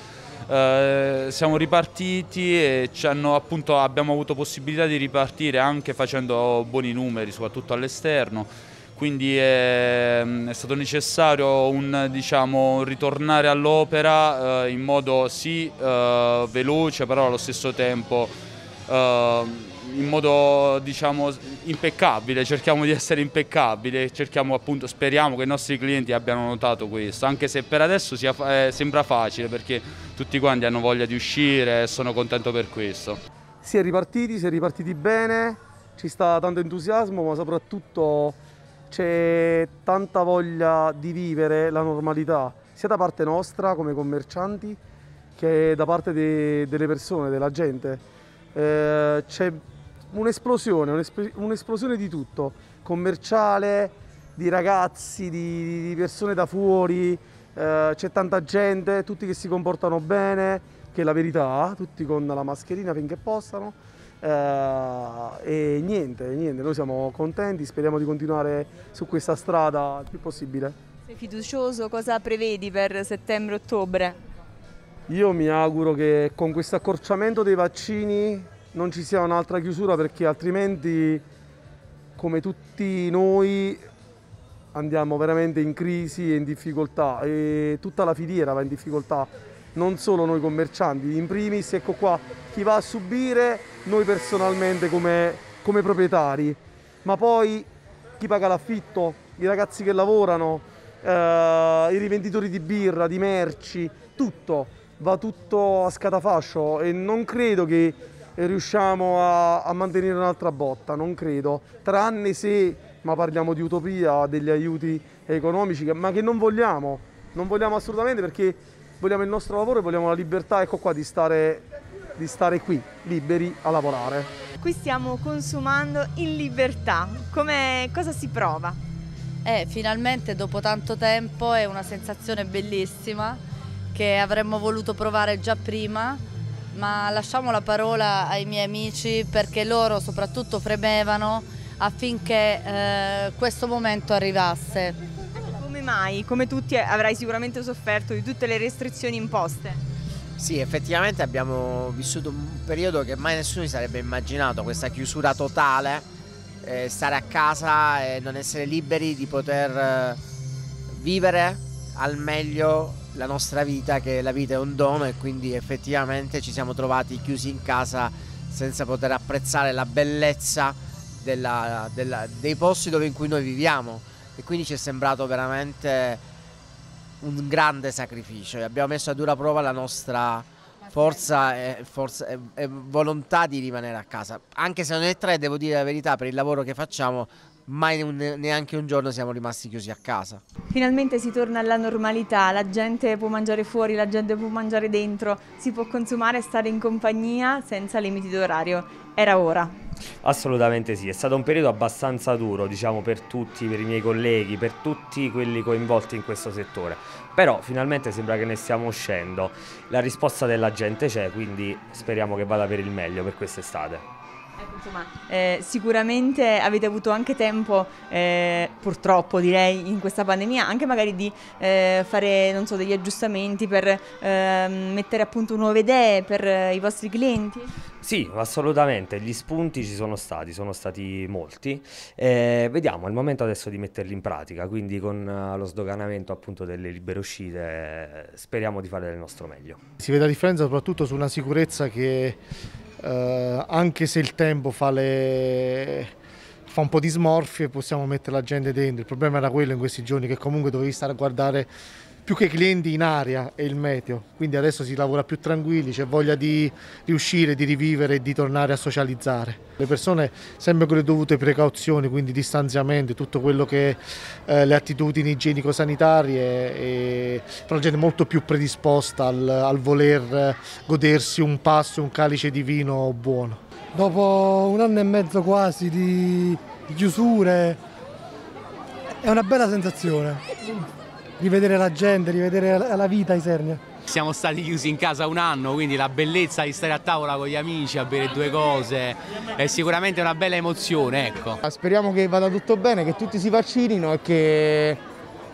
[SPEAKER 6] eh, siamo ripartiti e appunto, abbiamo avuto possibilità di ripartire anche facendo buoni numeri soprattutto all'esterno quindi è, mm, è, stato necessario un, diciamo, ritornare all'opera eh, in modo sì eh, veloce però allo stesso tempo eh, in modo diciamo impeccabile, cerchiamo di essere impeccabili, cerchiamo appunto, speriamo che i nostri clienti abbiano notato questo, anche se per adesso sia, eh, sembra facile perché tutti quanti hanno voglia di uscire e sono contento per questo.
[SPEAKER 7] Si è ripartiti, si è ripartiti bene, ci sta tanto entusiasmo ma soprattutto c'è tanta voglia di vivere la normalità, sia da parte nostra come commercianti che da parte de delle persone, della gente. Eh, c'è un'esplosione, un'esplosione di tutto, commerciale, di ragazzi, di, di persone da fuori, eh, c'è tanta gente, tutti che si comportano bene, che è la verità, tutti con la mascherina finché possano. Uh, e niente, niente, noi siamo contenti, speriamo di continuare su questa strada il più possibile.
[SPEAKER 4] Sei fiducioso, cosa prevedi per settembre-ottobre?
[SPEAKER 7] Io mi auguro che con questo accorciamento dei vaccini non ci sia un'altra chiusura perché altrimenti come tutti noi andiamo veramente in crisi e in difficoltà e tutta la filiera va in difficoltà, non solo noi commercianti, in primis ecco qua chi va a subire, noi personalmente come, come proprietari, ma poi chi paga l'affitto, i ragazzi che lavorano, eh, i rivenditori di birra, di merci, tutto, va tutto a scatafascio e non credo che e riusciamo a, a mantenere un'altra botta, non credo, tranne se, ma parliamo di utopia, degli aiuti economici, ma che non vogliamo, non vogliamo assolutamente perché vogliamo il nostro lavoro e vogliamo la libertà, ecco qua, di stare, di stare qui, liberi a lavorare.
[SPEAKER 4] Qui stiamo consumando in libertà, Come, cosa si prova? Eh, finalmente dopo tanto tempo è una sensazione bellissima che avremmo voluto provare
[SPEAKER 5] già prima ma lasciamo la parola ai miei amici perché loro soprattutto fremevano affinché eh, questo momento arrivasse.
[SPEAKER 4] Come mai? Come tutti avrai sicuramente sofferto di tutte le restrizioni imposte.
[SPEAKER 1] Sì, effettivamente abbiamo vissuto un periodo che mai nessuno si sarebbe immaginato, questa chiusura
[SPEAKER 7] totale, eh, stare a casa e non essere liberi di poter eh, vivere al meglio la nostra vita, che la vita è un dono e
[SPEAKER 1] quindi effettivamente ci siamo trovati chiusi in casa senza poter apprezzare la bellezza
[SPEAKER 2] della, della, dei posti dove in cui noi viviamo e quindi ci è sembrato veramente un grande sacrificio e abbiamo messo a dura prova la nostra forza, e, forza e, e volontà di rimanere a casa. Anche se non è tre,
[SPEAKER 1] devo dire la verità, per il lavoro che facciamo mai neanche un giorno siamo rimasti chiusi a casa.
[SPEAKER 4] Finalmente si torna alla normalità, la gente può mangiare fuori, la gente può mangiare dentro, si può consumare e stare in compagnia senza limiti d'orario. Era ora.
[SPEAKER 6] Assolutamente sì, è stato un periodo abbastanza duro diciamo per tutti, per i miei colleghi, per tutti quelli coinvolti in questo settore però finalmente sembra che ne stiamo uscendo. La risposta della gente c'è, quindi speriamo che vada per il meglio per quest'estate.
[SPEAKER 4] Ecco, insomma, eh, sicuramente avete avuto anche tempo, eh, purtroppo direi, in questa pandemia, anche magari di eh, fare so, degli aggiustamenti per ehm, mettere a punto nuove idee per eh, i vostri clienti?
[SPEAKER 6] Sì, assolutamente, gli spunti ci sono stati, sono stati molti. Eh, vediamo, è il momento adesso di metterli in pratica, quindi con eh, lo sdoganamento appunto delle libere uscite speriamo di fare del nostro meglio.
[SPEAKER 7] Si vede la differenza soprattutto sulla sicurezza che eh, anche se il tempo fa, le... fa un po' di smorfie possiamo mettere la gente dentro il problema era quello in questi giorni
[SPEAKER 1] che comunque dovevi stare a guardare più che clienti in aria è il meteo, quindi adesso si lavora più tranquilli, c'è voglia di riuscire, di rivivere e di tornare a socializzare. Le persone sempre con le dovute precauzioni, quindi distanziamento, tutto quello che eh, le attitudini igienico-sanitarie, eh, e, però gente molto più predisposta al, al voler eh, godersi un pasto, un calice di vino buono.
[SPEAKER 7] Dopo un anno e mezzo quasi di chiusure è una bella sensazione rivedere la gente, rivedere la vita Isernia.
[SPEAKER 1] Siamo stati chiusi in casa un anno, quindi la bellezza di stare a tavola con gli amici a bere due cose è sicuramente una
[SPEAKER 7] bella
[SPEAKER 6] emozione, ecco.
[SPEAKER 7] Ah, speriamo che vada tutto bene, che tutti si vaccinino e che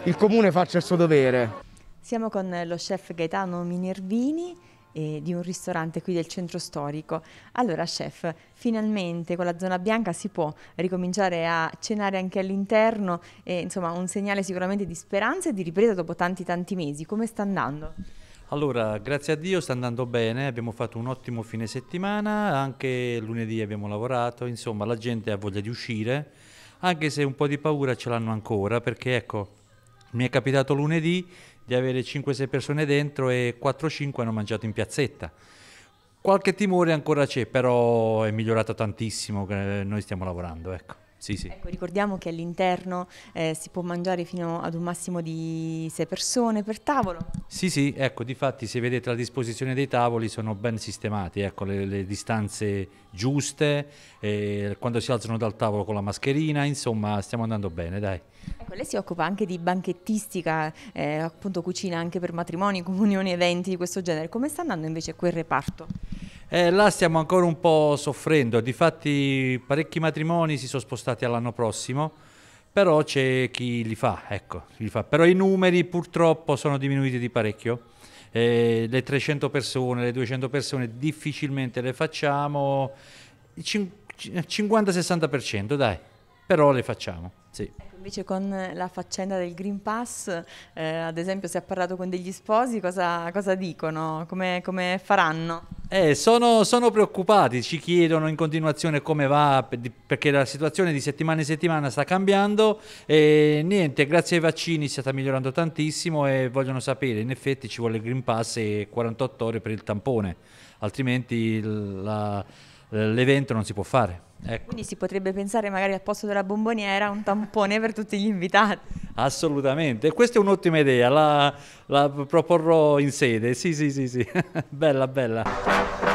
[SPEAKER 7] il comune faccia il suo dovere.
[SPEAKER 4] Siamo con lo chef Gaetano Minervini eh, di un ristorante qui del centro storico. Allora, chef, finalmente con la zona bianca si può ricominciare a cenare anche all'interno, e, insomma un segnale sicuramente di speranza e di ripresa dopo tanti tanti mesi. Come sta andando?
[SPEAKER 5] Allora, grazie a Dio sta andando bene, abbiamo fatto un ottimo fine settimana, anche lunedì abbiamo lavorato, insomma la gente ha voglia di uscire, anche se un po' di paura ce l'hanno ancora, perché ecco, mi è capitato lunedì di avere 5-6 persone dentro e 4-5 hanno mangiato in piazzetta. Qualche timore ancora c'è, però è migliorato tantissimo, eh, noi stiamo lavorando, ecco. Sì, sì. Ecco,
[SPEAKER 4] ricordiamo che all'interno eh, si può mangiare fino ad un massimo di sei persone per tavolo.
[SPEAKER 5] Sì, sì, ecco, difatti se vedete la disposizione dei tavoli sono ben sistemati, ecco, le, le distanze giuste, eh, quando si alzano dal tavolo con la mascherina, insomma stiamo andando bene, dai.
[SPEAKER 4] Ecco, lei si occupa anche di banchettistica, eh, appunto cucina anche per matrimoni, comunioni, eventi di questo genere. Come sta andando invece quel reparto?
[SPEAKER 5] Eh, là stiamo ancora un po' soffrendo, difatti parecchi matrimoni si sono spostati all'anno prossimo, però c'è chi li fa, ecco, li fa. Però i numeri purtroppo sono diminuiti di parecchio. Eh, le 300 persone, le 200 persone difficilmente le facciamo, 50-60% dai, però le facciamo, sì.
[SPEAKER 4] Invece con la faccenda del Green Pass, eh, ad esempio si è parlato con degli sposi, cosa, cosa dicono? Come, come faranno?
[SPEAKER 5] Eh, sono, sono, preoccupati, ci chiedono in continuazione come va, perché la situazione di settimana in settimana sta cambiando e niente, grazie ai vaccini si sta migliorando tantissimo e vogliono sapere, in effetti ci vuole il Green Pass e 48 ore per il tampone, altrimenti l'evento non si può fare. Ecco.
[SPEAKER 4] Quindi si potrebbe pensare magari al posto della bomboniera un tampone per tutti gli invitati.
[SPEAKER 5] Assolutamente, questa è un'ottima idea, la, la proporrò in sede, sì sì sì, sì. bella bella.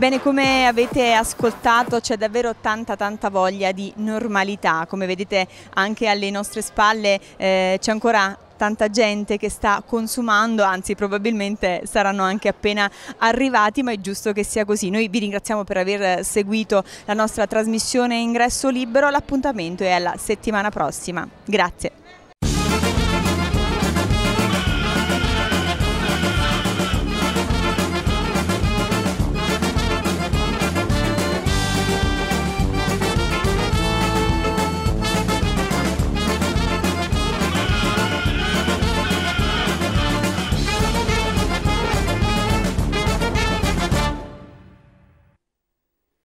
[SPEAKER 4] Ebbene, come avete ascoltato c'è davvero tanta tanta voglia di normalità, come vedete anche alle nostre spalle eh, c'è ancora tanta gente che sta consumando, anzi probabilmente saranno anche appena arrivati, ma è giusto che sia così. Noi vi ringraziamo per aver seguito la nostra trasmissione Ingresso Libero, l'appuntamento è alla settimana prossima. Grazie.